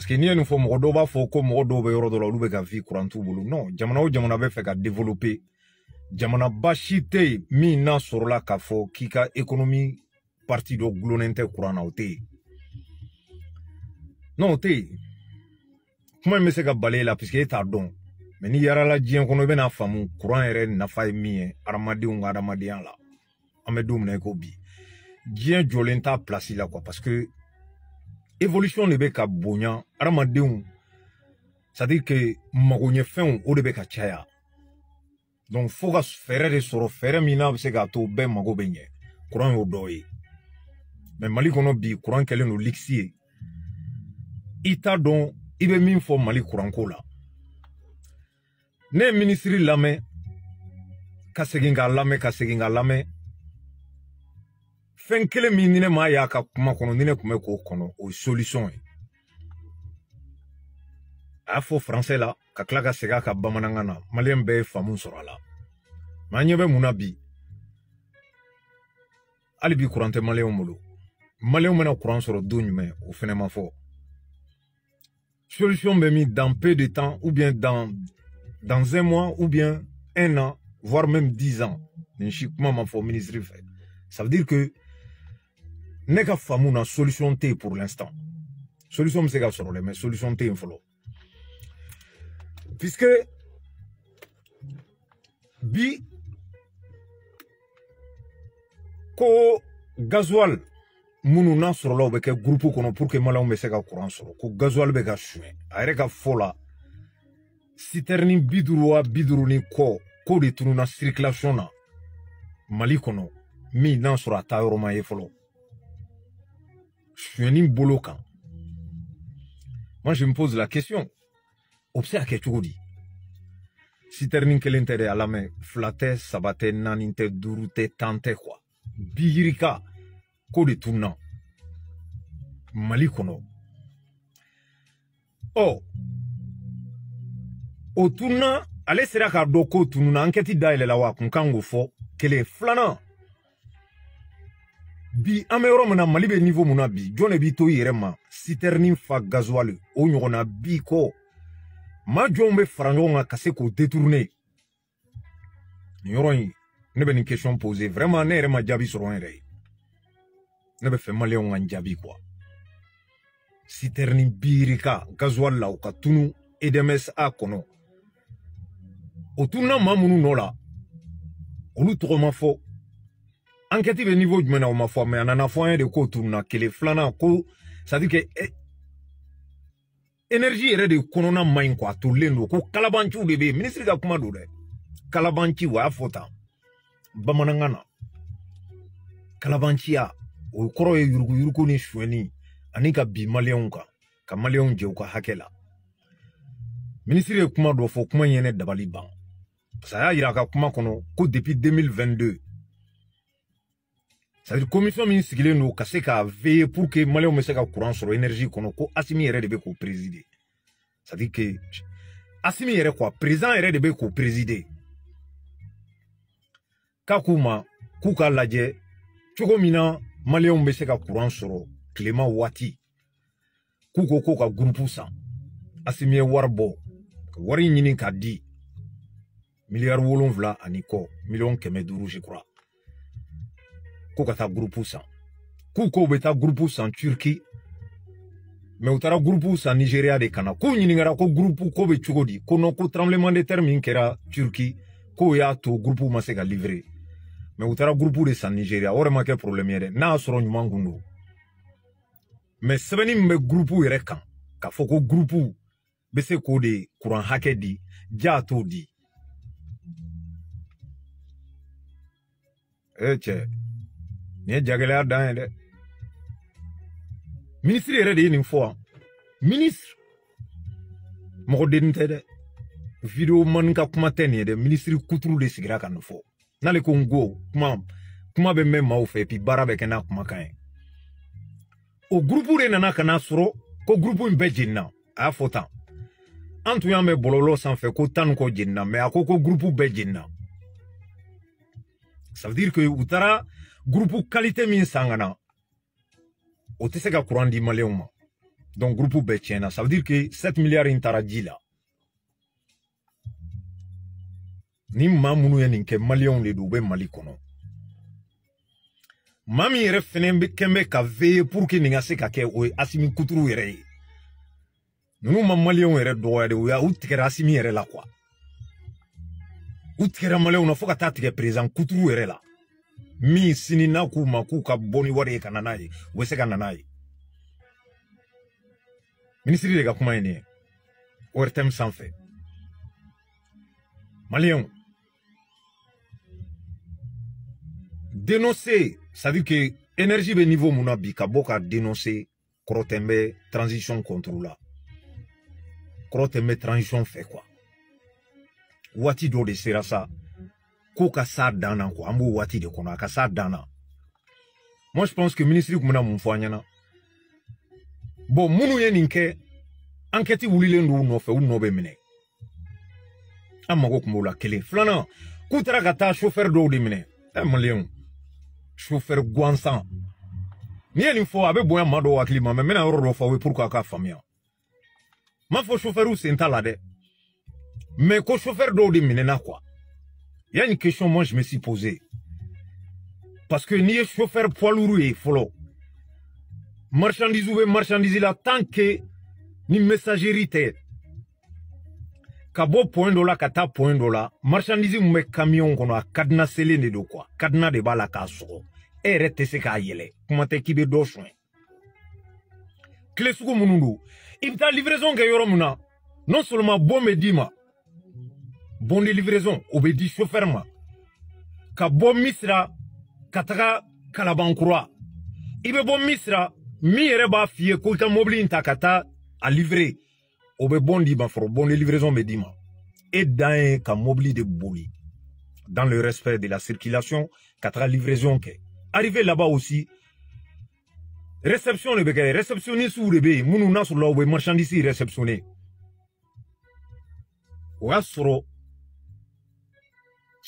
parce que n'i ye nin mɔgɔ dɔw b'a fɔ ko mɔgɔ dɔw bɛ yɔrɔ dɔ la olu bɛ ka vie kuran t'u bolo non jamana o oh, jamana bɛ fɛ ka développer jamanaba si tɛ yen min n'a sɔrɔla k'a fɔ k'i ka économie partie dɔ gulonnen tɛ kuran na o tɛ yen non o tɛ yen kuma in bɛ se ka bali la parce e t'a dɔn mais n'i yaala diɲɛ kɔnɔ i bɛna faamu kuran yɛrɛ nafa ye min ye adamadenw ka adamadenya la an bɛ don min na i ko bi diɲɛ jɔlen t'a place la quoi parce evolution de bɛ ka bonya adamadenw c'est-à-dire que magoɲɛfɛnw o de bɛ ka caya donc fo ka fɛɛrɛ de sɔrɔ fɛɛrɛ min n'a bɛ se k'a to bɛɛ mago bɛ ɲɛ kuran y'o dɔ ye mɛ mali kɔnɔ bi kuran kɛlen don liksi ye i t'a dɔn i bɛ min fɔ mali kuranko la ne ye minisiri lamɛn ka segin k'a lamɛn ka segin k'a lamɛn fɛn est min ni ne y'a ka kuma kɔnɔ ni ne à faux k'o kɔnɔ o solution y'a la ka tila ka segin a ka bamanankan na maliyɛn be la na bi ali bi kuran tɛ maliyɛnw bolo courant o ma solution be mi dans peu de temps ou bien dans dans un mois ou bien un an voire même dix ans nin si kuma ma fo ça veut dire que ne ka faamu na solution tɛ yen pour l'instant solution bɛ se ka sɔrɔ dɛ mais solution tɛ yen fɔlɔ puisque bi ko gasoil minnu n'a sɔrɔla o bɛ kɛ groupe kɔnɔ pour que maliyɛnw bɛ se ka kuran sɔrɔ ko gasoil bɛ ka suɲɛ a yɛrɛ ka fɔ la sitɛrini bi duuru wa bi duuru ni kɔ k'o de tununa circulation na mali kɔnɔ min n'a sɔrɔ a taa yɔrɔ ma ye fɔlɔ sonyani bolo kan moi je me pose la question o be se ka kɛ cogo di sitɛrinin kelen tɛ dɛ a lamɛn fila tɛ saba tɛ naani tɛ duuru tɛ tan tɛ kuwa bi yirika ko de tunna mali kɔnɔ ɔ o oh. tunna ale sera k'a dɔn ko tununa ankɛti dayɛlɛla wa kun kan k'o fɔ kelen filanan bi an bɛ yɔrɔ min na mali bɛ nifo mun na bi jɔn de b'i to i yɛrɛ ma sitɛrini fa gazuwali o ɲɔgɔnna b'i kɔ ma jɔnw bɛ fara ɲɔgɔn kan ka se k'o deturune nin yɔrɔ in ne bɛ nin question pose vraiment ne yɛrɛ ma jaabi sɔrɔ n yɛrɛ ye ne bɛ fɛ maliyɛnw ka n jaabi quoi sitɛrini birika gazuwali la u ka tunu edms a kɔnɔ o tununa maa minnu nɔ la olu tɔgɔ ma fɔ enquête bɛ niveau jumɛn na o ma fɔ mɛ a nana fɔ an ye de ko turuna kelen filanan ko sadi kɛ énergie yɛrɛ de kɔnɔna main ɲi kuwa a tolilen don ko kalabanciw de bɛ yen minisiri ka kuma don dɛ kalabanciw a y'a fɔ tan bamanankan na kalabanciya ah, o kɔrɔ eh, ni shweni anika bi maliyɛnw ka maliyɛnw jɛ u ka hakɛ la minisiri ye kuma dɔ fɔ kuma yene ye ne dabali ban parce que a y'a jira a ka kuma kɔnɔ ko depuis 2022 Komisyon minis gile nou kase ka veye pou ke maleon mbese ka kouran soro enerji kono ko asimi ere debe ko prezide. Sadik ke asimi ere kwa, prezan ere debe ko prezide. Ka kouman, kou ka lade, choko minan maleon mbese ka kouran soro, kleman wati, kou koko ka gounpousan. Asimi e warbo, wari njine ka di, milyar wolon vla aniko, milyon keme dourou jikoura. ko ka taa gurupu san k'u ko u bɛ taa gurupu san turki mɛ u taara san nigeriya de kana k'u ɲiningara ko gurupu ko bɛ cogo di ko nɔn ko tremblement de terre min kɛra turki k'o y'a to gurupu ma se ga livre mɛ u taara gurupu de san nigeria o yɛrɛ ma kɛ problème yere n'a y'a sɔrɔ ɲuman kun don mɛ sɛbɛnni min bɛ gurupu kan k'a foko ko gurupu bɛ se k'o de kuran hakɛ di jaa t'o di Eh, cɛ Nin ye jagɛlɛya dan de ministre Minisiri yɛrɛ de ye nin fɔ Minisiri. Mɔgɔ dennin tɛ dɛ. Video mani ka kuma tɛ nin ye dɛ. Minisiri kuturu de sigira ka nin fɔ. N'ale ko n go kuma kuma bɛ mɛn maaw fɛ bi baara bɛ kɛ n'a kan ye. O gurupu de nana ka n'a sɔrɔ ko gurupu in bɛɛ jenina. A y'a fɔ tan. An tun y'a mɛn bɔlɔlɔ sanfɛ ko tan ni kɔ jenina mɛ a ko ko gurupu bɛɛ jenina. Ça veut dire que u taara gurupu kalite min sangana o tɛ se ka kuran di maliyɛnw ma donc gurupu bɛɛ tiɲɛna ça veut dire que 7 milliards in taara ji la ni maa minnu ye nin kɛ maliyɛnw de don u bɛ mali kɔnɔ maa min yɛrɛ fɛnɛ bɛ kɛnbɛ ka veye pour que nin ka se ka kɛ o ye asimi kuturu yɛrɛ ye ninnu ma maliyɛnw yɛrɛ dɔgɔya de u y'a u tigɛra asimi yɛrɛ la kuwa u tigɛra maliyɛnw na fɔɔ ka taa tigɛ perezan kuturu yɛrɛ la min sini n'a k'u ma k'u ka bɔ ni wari ye ka na n'a ye u bɛ se ka na n'a ye minisiri de ka kuma ye nin ye ortm sanfɛ maliyɛnw dénoncer c'est à dire que énergie bɛ niveau mun na bi ka bɔ ka dénoncer kɔrɔtɛn bɛ transition contre la kɔrɔtɛn bɛ transition fɛ quoi waati dɔ de sera sa ko s'a dan na an b'o waati de a ka s'a dan moi je pense que ministre kun bɛna mun mon an ɲɛna bon minnu ye nin enquête wulilen don u nɔfɛ u nɔ bɛ minɛ an mago kun la kelen filanan chauffeur do de minɛ ɛ maliyɛnw chauffeur guansan. n'i ye nin abe a bɛ wa klima dɔw hakili ro mɛ n bɛna k'a m'a fo chauffeur ou t'a de. Mais ko chauffeur do de na quoi il y a une question, moi, je me suis posée. Parce que ni chauffeur poids lourd et follow. Marchandise ou marchandise, là, tant que ni messagerie Kabo point kata point dollar Marchandise ou mes camions qu'on a cadenas des de quoi. Cadenas de bala Et rete se ka eh, yele. Comment t'es qui be dochouin. Clé t'a livraison que yoro Non seulement bon me bon livraison obedi chauffeur ma ka bon misra kataka taga kalabankura il misra bɔ misira b'a f'i ta a livrer o bon d'i ma bon livraison medima. et dans ka de boli dans le respect de la circulation katra livraison ke. arrivé là-bas aussi réception Le bɛ Réceptionné le le yen minnu n'a sur la marchandise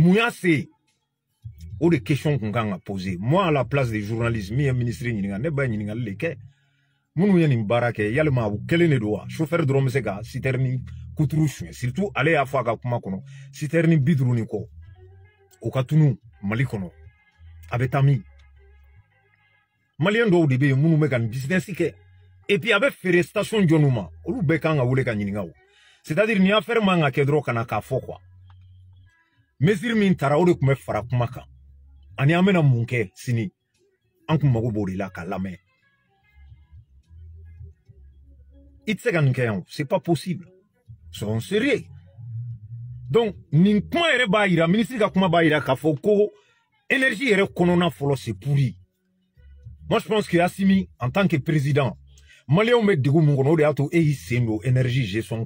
Mouyase, o de question qu'on a posé. moi à la place des journalistes min ye ministre ɲininga ne b'a ɲiningali le kɛ minnu ye nin baara kɛ yalima u kelen de don chauffeur de bɛ se ka citerni surtout ale à fɔ a ka kuma kɔnɔ citerni Abetami, duuru ni kɔ o ka tunu mali kɔnɔ a bɛ business et puis avec bɛ station jɔnniw ma olu bɛɛ kan ka wele ka ɲininga o c'est à dire ni affaire manga mesiri min tara o de tun bɛ fara kuma kan ani an bɛna mun kɛ sini an kun mago b'o de la k'a lamɛn i tɛ se ka nin kɛ yan c'est pas possible en sérieux donc nin kuma yɛrɛ b'a yira minisiri ka kuma b'a yira k'a fɔ ko énergie yɛrɛ kɔnɔna fɔlɔ c'est pourri moi je pense que Assimi en tant que président maliyɛnw bɛ degun mun kɔnɔ o de y'a to e y'i sen don énergie gestion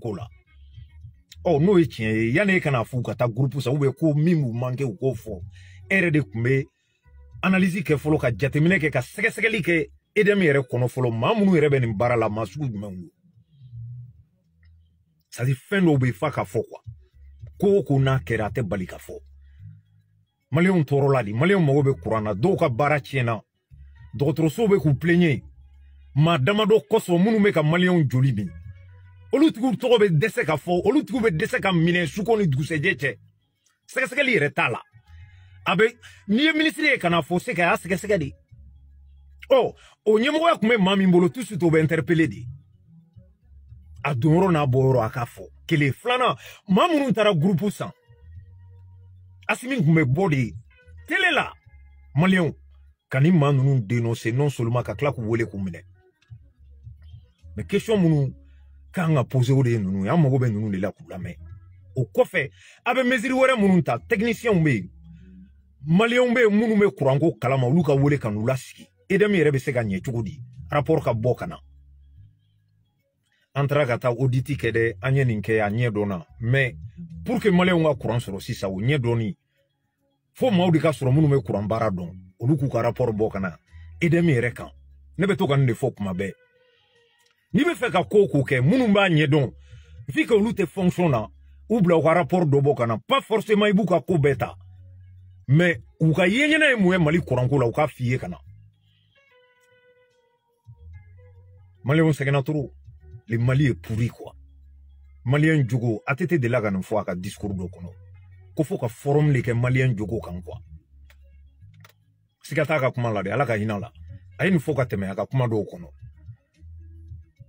oh n'o ye tiɲɛ ye yanni e kana fɔ u ka taa gurupu san ubiyɛn ko min b'u man kɛ u k'o fɔ e de kun bɛ analizi kɛ fɔlɔ ka jateminɛ ke ka sɛgɛsɛgɛli kɛ li ke edem yere kono minnu yɛrɛ yere ben baara la masu sugu jumɛnw don sadi fɛn dɔw fa ka fo kwa ko ko n'a kera te bali ka fɔ maliyɛnw tɔɔrɔla de maliyɛnw mago bɛ be kurana do ka bara baara do dɔgɔtɔrɔsow be k'u pilenye maa do koso minnu me ka maliyɛnw joli min O lout koube desek a fo, o lout koube desek a mine, sou koni dkouse djetche. Sekeseke li re tala. A be, nye menisli e kana fo, sekeseke seke di. O, o nye mwoya koube mami mbolo, tout soute oube interpele di. Ah, a donoron a boyoro a ka fo, kele flana, mwamoun ou tarak groupo san. Asimin ah, koube bodi, tele la, malion, kanimman nou denose, non solouman kakla koubole koumine. Me kesyon mounou, kan ka posew de ye nunu ye an mago bɛ nunu de la k'u lamɛn o kɔfɛ a bɛ mesiri wɛrɛ minnu ta tɛkinisiyɛnw bɛ yen maliyɛnw bɛ yen minnu bɛ kuranko kalama olu ka wele ka n'u lasigi edemi yɛrɛ bɛ se ka ɲɛ cogo di rapport ka bɔ ka na an taara ka taa oditi kɛ dɛ an ye nin kɛ a ɲɛ dɔnna mɛ pour que maliyɛnw ka kuran sɔrɔ sisan o ɲɛ dɔnni fo maaw de ka sɔrɔ minnu bɛ kuran baara dɔn olu k'u ka rapport bɔ ka na edemi yɛrɛ kan ne bɛ to ka nin de fɔ kuma bɛɛ n'i bɛ fɛ ka ko ko kɛ minnu b'a ɲɛdɔn f'i ka olu tɛ fonction na u bila u ka rapport dɔ bɔ ka na pas forcément i b'u ka ko bɛɛ ta mais u ka yeɲɛna ye mun ye mali kuranko la u k'a f'i ye ka na maliyɛnw sɛgɛnna trop le mali est pourri quoi maliyɛn jogo ATT delila ka nin fɔ a ka discours dɔ kɔnɔ ko fo ka forum de kɛ maliyɛn jogo kan quoi siga t'a ka kuma la de ala ka hinɛ a la a ye nin fɔ ka tɛmɛ a ka kuma dɔw kɔnɔ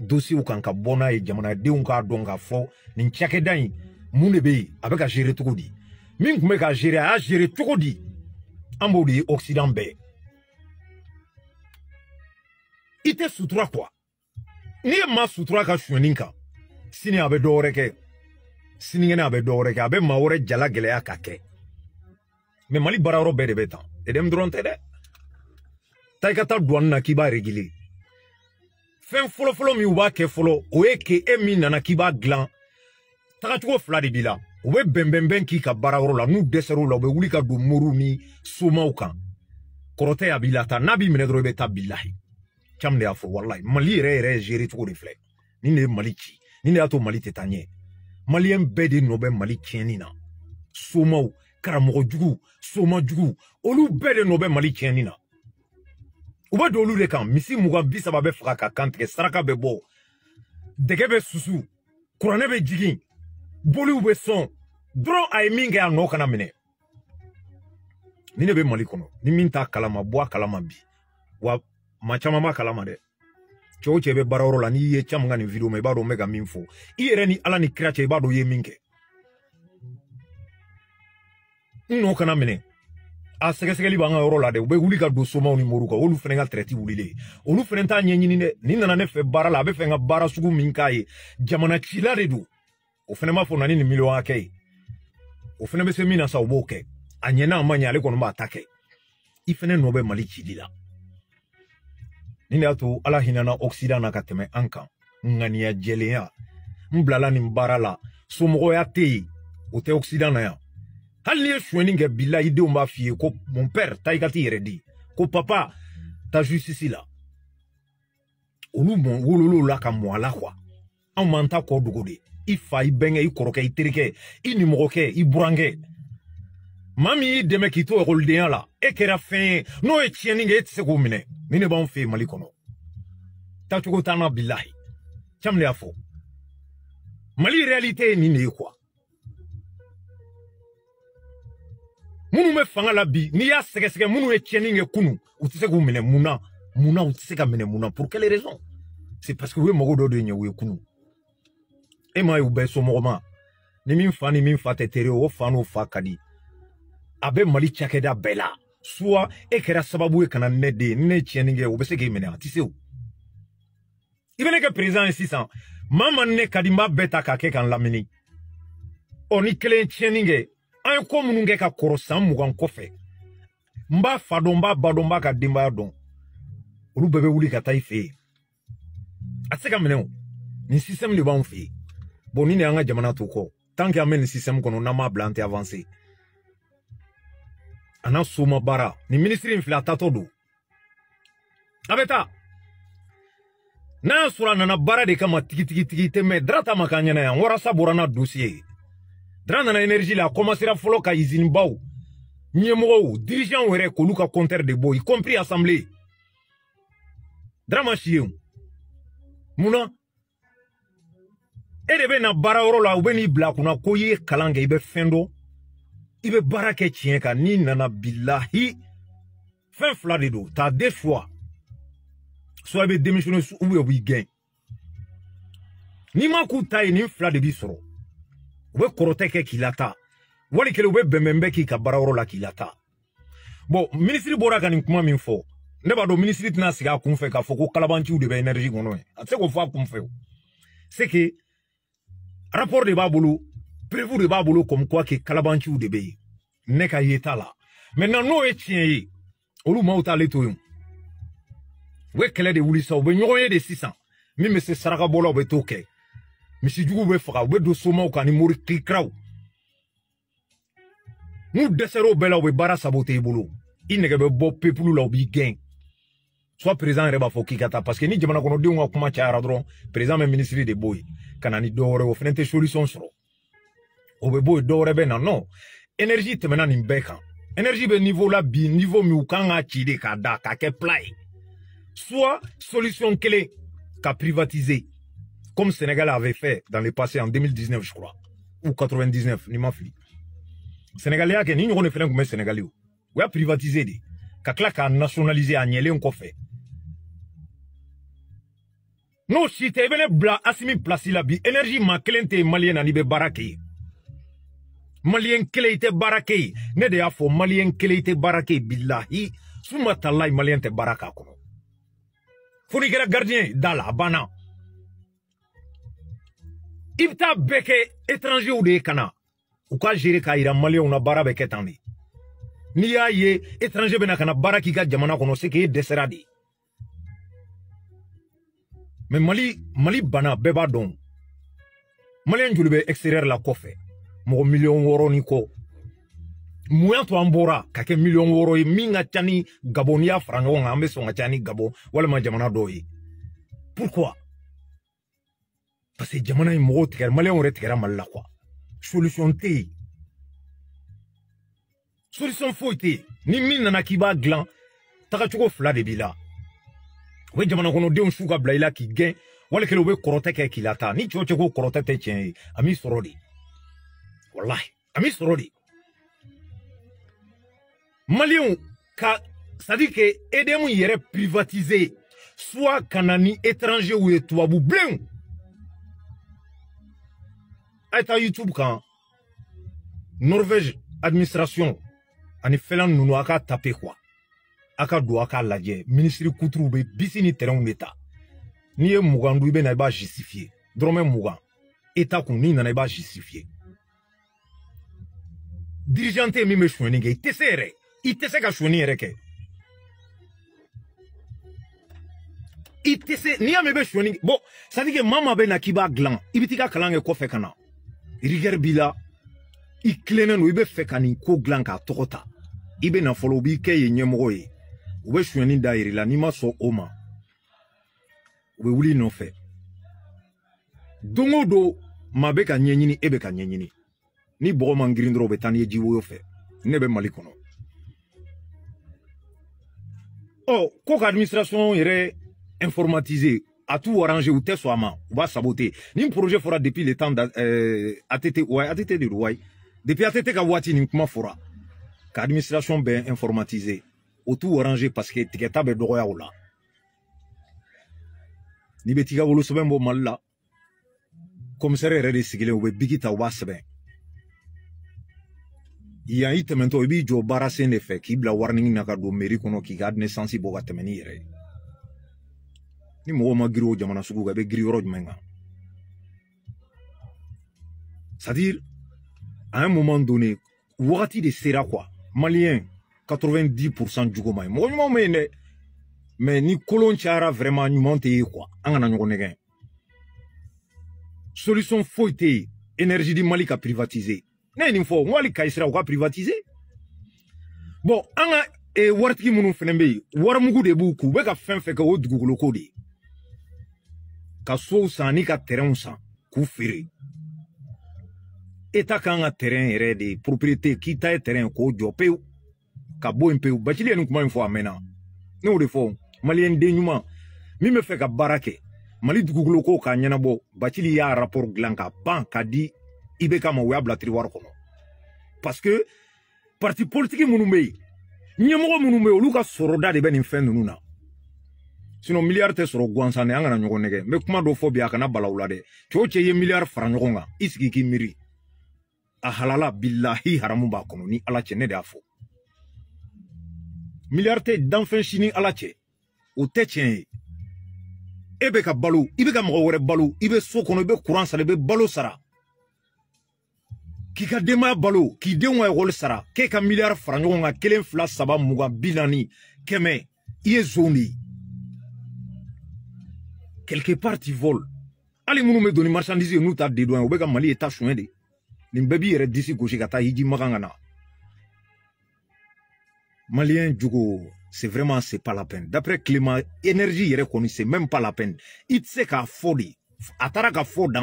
Dosi wak anka bonay, jamanay, dey wak anka donka fo, nin chake dayi, moun e beyi, abe ka jere tuko di. Min kume ka jere a, jere tuko di, anbo di, oksidan be. Ite sutra kwa? Nye ma sutra ka chwen ninka, sinye abe do reke, sinye nye abe do reke, abe ma ore djala gele a kake. Men mali bararo bede betan, edem dron eh tede. Tay katap dwan nakiba regili. fɛn fɔlɔfɔlɔ min u b'a kɛ fɔlɔ o ye k'e e min nana k'i b'a dilan tagacogo fila de b'i la u bɛ bɛnbɛnbɛn k'i ka baarayɔrɔ la n'u dɛsɛr'u la u bɛ wuli ka don moriw ni somaw kan kɔrɔtɛ a b'i lata n'a b'i minɛ dɔrɔn i bɛ taa bilahi caman de y'a fɔ walayi mali yɛrɛ yɛrɛ géré cogo de filɛ nin de ye mali ci nin de y'a to mali tɛ taa ɲɛ maliyɛn bɛɛ de nɔ bɛ mali tiɲɛni na somaw karamɔgɔjugu somajugu olu bɛɛ de nɔ bɛ mali tiɲɛni na u bɛ don olu de kan misi mugan bi saba bɛ faga ka kantigɛ saraka bɛ bɔ dɛgɛ bɛ susu kuranɛ bɛ jigin boliw bɛ sɔn dɔrɔn a ye min kɛ a nɔ kana minɛ ni ne bɛ mali kɔnɔ ni min t'a kalama bɔ a kalama bi wa ma caman b'a kalama dɛ cɛ o cɛ bɛ baarayɔrɔ la n'i ye caman ka nin video ma i b'a dɔn n bɛ ka min fɔ i yɛrɛ ni ala ni kira cɛ i b'a dɔn i ye min kɛ n nɔ kana minɛ a sɛgɛsɛgɛli b'an ka yɔrɔ la dɛ u bɛ wuli ka don somaw ni moriw kan olu fɛnɛ ka tɛrɛti wulilen olu fɛnɛ t'a ɲɛɲini dɛ ni nana ne fɛ baara la a bɛ fɛ n ka baara sugu min k'a ye jamana cila de don o fɛnɛ b'a fɔ nani ni nin miliyɔn hakɛ ye o fɛnɛ bɛ se min na sa o b'o kɛ a ɲɛna a ma ɲɛ ale kɔni b'a ta kɛ i fɛnɛ nɔ bɛ mali cili la nin de y'a to ala hinana ɔkisidan na ka tɛmɛ an kan ŋaniya jɛlenya n bilala nin baara la somɔgɔya tɛ yen o tɛ ɔkisidan na yan hali n'i ye sonyani kɛ bila i denw b'a f'i ye ko mon père taa i ka ko papa ta justice la olu mɔ wolol'o la ka mɔ a la kuwa anw m'an ta kɔ dogo de i fa i bɛnkɛ i kɔrɔkɛ i terikɛ i la e kɛra fɛn ye n'o ye tiɲɛni kɛ e, e k'o minɛ ni ne b'anw mali kɔnɔ taacogo t'an na bilahi caman mali réalité ye nin de minnu bɛ fanga la bi n'i y'a sɛgɛsɛgɛ minnu ye tiɲɛni kɛ e kunu u tɛ se k'u minɛ mun na mun na u tɛ se ka minɛ mun na pour quelle raison c'est parce que u ye mago dɔ de ɲɛ u ye kunu e m'a ye u bɛɛ somɔgɔma ni min fa ni min fa tɛ tere o fa n'o fa ka di a bɛ mali cakɛda bɛɛ la soit e kɛra sababu ye ka na ne de ye ni ne ye tiɲɛni kɛ o bɛ se k'i minɛ a tɛ se o i bɛ ne kɛ président ye sisan maa maa ni ne ka di n b'a bɛɛ ta k'a kɛ ka n lamini ɔ ni kelen ye tiɲɛni kɛ an ye ko minnu kɛ ka kɔrɔ san mugan kɔfɛ n b'a fa dɔn n b'a ba dɔn n b'a ka denbaya dɔn olu bɛɛ bɛ wuli ka taa i fɛ yen a tɛ se ka minɛ o nin système de b'an fɛ yen bon ni ne y'an ka jamana to kɔ tant que an bɛ nin système kɔnɔ n'an m'a bila an tɛ avancer a n'a soma baara nin minisiri in filɛ a taatɔ don a bɛ taa n'a y'a sɔrɔ a nana baara de kama tigitigitigi tɛ mɛ darata ma k'a ɲɛna yan warasa bɔra n'a dossier ye dra nana énergie la a commencera fɔlɔ ka usinibaw ɲɛmɔgɔw dirigeantw yɛrɛ e k'olu ka comptɛr de bɔ y compris assemblée dra ma si yeo munna e de bɛ na baara yɔrɔ la u bɛ n'i bila kunna ko i ye kalan kɛ i bɛ fɛn dɔ i bɛ baara kɛ tiɲɛ kan n'i nana bilahi fɛn fila de don ta de soit soit i bɛ démissionner ou bien u b'i gɛn n'i ma k'u ta ye nin fila de b'i sɔrɔ u bɛ kɔrɔtɛ kɛ wali kelen u bɛ k'i ka baarayɔrɔ la k'i lata bon minisiri bɔra kuma min fɔ ne b'a dɔn minisiri tɛna sigi k'a fɔ ko kalabanciw de bɛ ɛnɛrizi kɔnɔ ye k'o fɔ a o c'est que rapport de b'a bolo de b'a bolo comme quoi que kalabanciw de ne ka yeta la maintenant n'o ye tiɲɛ ye olu maaw t'ale to yen u bɛ de wuli sisan u bɛ de sisan min bɛ se saraka bɔlaw bɛ t'o kɛ misijuguw bɛ faga u bɛ don somaw kan ni mori kirikiraw n'u dɛsɛr'o bɛɛ la u bɛ baara sabote i bolo i nɛgɛ bɛ bɔ pepulu la u b'i gɛn soit présent yɛrɛ b'a fɔ k'i ka parce que ni jamana kɔnɔdenw ka kuma cayara dɔrɔn président bɛ ministre de b'o ye ka na ni dɔ o fana tɛ solution sɔrɔ o bɛ bɔ yen bɛ na non énergie tɛmɛna nin bɛɛ énergie bɛ niveau la bi niveau min u kan ka ci de k'a da soit solution kelen ka privatiser comme Sénégal avait fait dans le passé en 2019, je crois, ou 99, ni m'en fili. Sénégalais, qui n'y de fait comme Sénégalais, ou a privatisé des, qu'à claque à nationaliser, à fait. N'o si tɛ i bla Asimi place la bi énergie ma kelen tɛ malien maliyɛn na n'i bɛ malien ne de y'a fɔ malien kelen i billahi, suma talayi Malien gardien dala, la i bɛ taa bɛɛ kɛ étrangers de ye ka na u ka gérer k'a yira maliyɛnw na baara bɛ kɛ tan de n'i y'a ye étranger bɛ na ka na baara k'i ka jamana kɔnɔ c'est que e dɛsɛra de mais mali mali bana bɛɛ b'a dɔn maliyɛn joli bɛ extérieur la kɔfɛ mɔgɔ miliyɔn wɔɔrɔ ni kɔ mun to an bɔra ka kɛ miliyɔn wɔɔrɔ ye min ka ca ni gabon n'i y'a fara ɲɔgɔn kan an bɛ sɔn ka ca ni gabon walima jamana dɔw ye pourquoi parce que jamana in mɔgɔw tigɛra maliyɛnw mal la quoi. solution T. solution foyi T. ni min nana k'i b'a dilan tagacogo de bila. la jamana kɔnɔdenw su ka bila i la k'i gɛn walikɛla u bɛ kɔrɔtɛ k'i lata ni cɛw cɛ ko kɔrɔtɛ tɛ Ami sorodi. a Ami sorodi. de walahi ka ke soit kanani étranger ou étrangerw ye ay taa youtube kan norvège administration ani fɛlan nunu a ka tape kuwa a ka don a k'a lajɛ minisiri kuturuw be bisi ni tɛrɛnw de ta n'i ye mugan du i bena i b'a justifiye dɔrɔmɛ mugan eta kun n'i nana i b'a justifiye dirigeant tɛ min be suɲɛni kɛ i tɛ se yɛrɛ i tɛ se ka suɲɛni yɛrɛ kɛ i tɛ se n'i y'a mɛn i bɛ suɲɛni bɔn sadike maa maa bɛ na k'i b'a dilan i bɛ t'i ka kalan kɛ kɔfɛ ka na rigueur b'i la i kilennen don i bɛ fɛ ka nin ko dilan k'a tɔgɔ ta i bɛ na fɔlɔ u b'i kɛ yen ɲɛmɔgɔ ye u bɛ sonyani da yiri la n'i ma sɔn o ma u bɛ wuli i nɔfɛ don o don maa bɛ ka ɲɛɲini e bɛ ka ɲɛɲini ni bɔgɔ man girin dɔrɔn u bɛ taa n'i ye ji woyo fɛ ne bɛ mali kɔnɔ ɔ ko ka administration yɛrɛ informatiser à tout arranger ou test soit on va saboter. Ni un projet fera depuis le temps d'ATT euh, ou ATT de roi. Depuis ATT Kawati, ni comment fera. Qu'administration bien informatisée. Ou tout arranger parce que Tiketa de droit ou là. Ni betika wolo seben bo mal là. Commissaire yɛrɛ de sigilen u bɛ bigi ta u b'a sɛbɛn. Yan i tɛmɛtɔ i b'i jɔ sen de fɛ k'i bila warning na ka don mairie kɔnɔ k'i ka adolescence bɔ ka tɛmɛ n'i ni mɔgɔ ma girin o jamana sugu kan i bɛ girin yɔrɔ jumɛn kan c'est à un moment donné wagati de sera quoi malien 90% jogo man ɲi mɔgɔ ɲumanw bɛ yen dɛ mais ni kolon cayara vraiment ɲuman tɛ ye quoi an kana ɲɔgɔn nɛgɛn solution foyi tɛ yen énergie di mali ka privatiser ne ye nin fɔ n ko hali kayi sira u ka privatiser bon an ka eh, waritigi minnu fana bɛ yen warimugu de b'u kun u bɛ ka fɛn fɛn kɛ o ye dugukolo ko de ye E ka sow san ani ka terɛnw san k'u feere eta kan ka terɛn yɛrɛ de propriété k'i ta ye terɛn k'o jɔ pewu ka bo yen pewu bacili ye nin kuma in fɔ a mɛnna ne y'o de fɔ maliyɛn ɲuman min bɛ fɛ ka baara kɛ mali dugukolo ko k'a ɲɛnabɔ bacili y'a rapport dilan ka ban ka di i bɛ kama o y'a bila tiriwari kɔnɔ parce que parti politique minnu bɛ yen ɲɛmɔgɔ minnu bɛ yen olu ka sɔrɔda de bɛ nin fɛn ninnu na sinɔn miliyari tɛ sɔrɔ gansan ne an kana ɲɔgɔn nɛgɛ n bɛ kuma dɔ fɔ bi a kana balaw la dɛ cɛw cɛ ye miliyari fara ɲɔgɔn kan i sigi k'i miiri a halala bilahi haramu b'a kɔnɔ ni ala cɛ ne de y'a fɔ miliyari tɛ danfɛn si ni ala cɛ o tɛ tiɲɛ ye e bɛ ka balo i bɛ ka mɔgɔ wɛrɛ balo i bɛ so kɔnɔ i bɛ kuran sara i bɛ balo sara k'i ka denbaya balo k'i denw ka ekɔli sara k'e ka miliyari fara ɲɔgɔn kan kelen fila saba mugan bi naani kɛmɛ i ye zon de ye quelque part tu voles allez nous nous donner marchandise nous des mali est c'est vraiment c'est pas la peine d'après climat énergie c'est même pas la peine il sait qu'à folie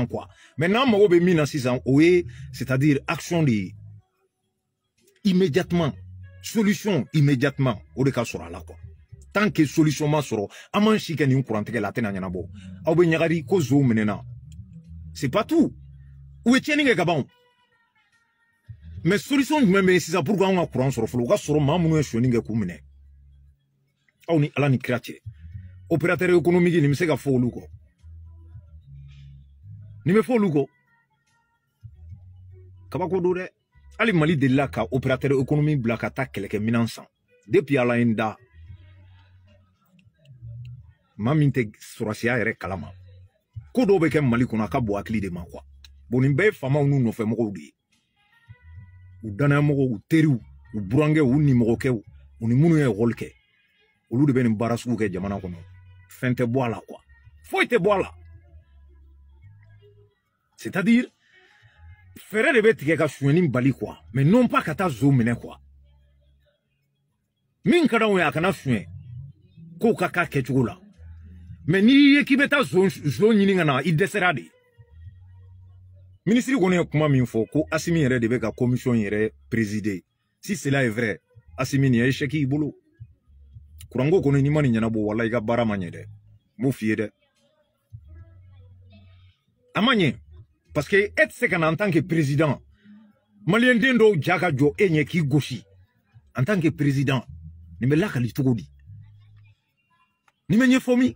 quoi Maintenant, des c'est à dire action immédiatement solution immédiatement au de ka là quoi Tanke solisyonman soro, amanshi ken yon kuranteke late nan yana bo. Ah a oube nyagadi kozo mnena. Se pa tou. Ouwe tjen nge kaban. Men solisyon jume men si sa prouk anwa kurant soro, folo ka soro mamounwe shwen nge kou mnen. A ah, ouni, alani kreatye. Operatere ekonomike nimise ka fo lugo. Nime fo lugo. Kabak ou do de? Ali mali de laka operatere ekonomi blaka takke leke menansan. Depi alayen da, ma min tɛ sɔrɔsiya yɛrɛ kalama ko dɔw bɛ kɛ mali kɔnɔ a ka bon hakili de ma kuwa bon nin bɛɛ ye faamaw n'u nɔfɛmɔgɔw de ye u danayamɔgɔw u teriw u burankɛw u nimɔgɔkɛw u ni minnu ye ekɔli kɛ olu de bɛ nin baara sugu kɛ jamana kɔnɔ fɛn tɛ bɔ a la kuwa foyi tɛ bɔ a la c'est à dire fɛɛrɛ de bɛ tigɛ ka sonyani bali kuwa mɛ non pas ka taa zo minɛ kuwa min ka d'anw ye a kana sonyɛ kow ka k'a kɛcogo la Mais n'i yekibeta k'i zon zon ɲini na i Ministre, de minisiri kɔni ye kuma min ko asimi de ka si cela est vrai asimi nin ye sɛki i bolo n'i ma nin ɲɛnabɔ wala i ka baara parce que être tɛ en tant que président malien den dɔw jo e k'i en tant que président nin lakali cogo di nin bɛ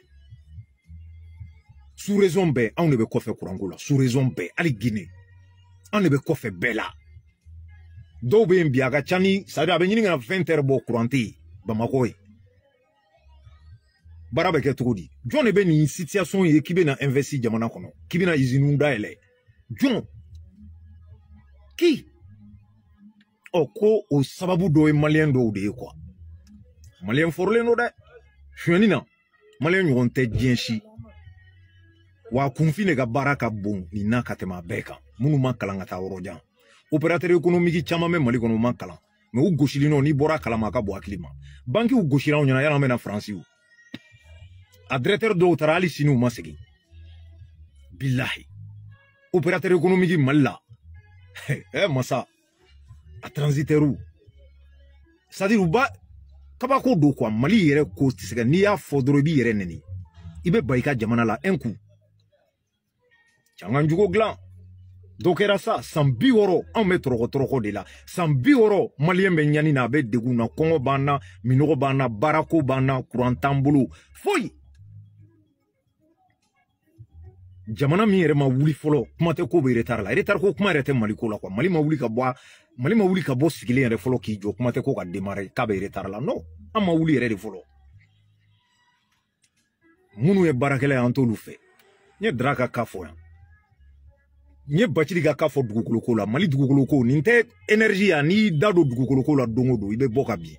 sous-raison bɛɛ anw de bɛ kɔfɛ kuranko la sous-raison bɛɛ hali guinée anw de bɛ kɔfɛ bɛɛ la dɔw bɛ yen bi a ka ca ni c'est à dire a bɛ ɲini ka fɛn tɛrɛ bɔ kuran tɛ yen bamakɔ ye baara bɛ kɛ cogo di jɔn de bɛ nin situation ye k'i bɛ na investi jamana kɔnɔ k'i bɛ na iziniw dayɛlɛ jɔn ki ɔ ko o sababu dɔ ye maliyɛn dɔw de ye kuwa maliyɛn forolen don dɛ sonyani na maliyɛn ɲɔgɔn tɛ diɲɛ si wa kunfin de ka baara ka bon nin na ka tɛmɛ a bɛɛ kan minnu ma kalan ka taa yɔrɔjan opérateur économique caman bɛ mali n'i bɔra a kalama a ka bɔ hakili ma bankiw gosira anw ɲɛna yala an bɛna faransi o a directeur dɔw taara hali sini u mali la ɛ masa a transitɛriw c'est à dire u ba kabako mali yɛrɛ ko tɛ n'i y'a fɔ b'i yɛrɛ nɛni i bɛ jamana la un Can ka njugu dilan dɔ kɛra sa san bi wɔrɔ anw bɛ tɔrɔgɔtɔrɔgɔ de la san bi wɔrɔ maliyɛn bɛ ɲani na a bɛ degun na kɔngɔ b'an na minɔgɔ b'an na baarako b'an na kuran t'an bolo foyi jamana min yɛrɛ ma wuli fɔlɔ kuma tɛ ko bɛ retard la retard ko kuma yɛrɛ tɛ mali ko la mali ma wuli ka bɔ mali ma wuli ka bɔ sigilen yɛrɛ fɔlɔ k'i jɔ kuma tɛ ko ka démarrer k'a bɛ retard la non an ma wuli yɛrɛ de fɔlɔ minnu ye baarakɛla ye an t'olu fɛ n ye dara ka ka fɔ yan n ye bacili ka ka fɔ dugukoloko la mali dugukoloko nin tɛ energi ya n'i da don dugukoloko la don o don i bɛ bɔ ka bin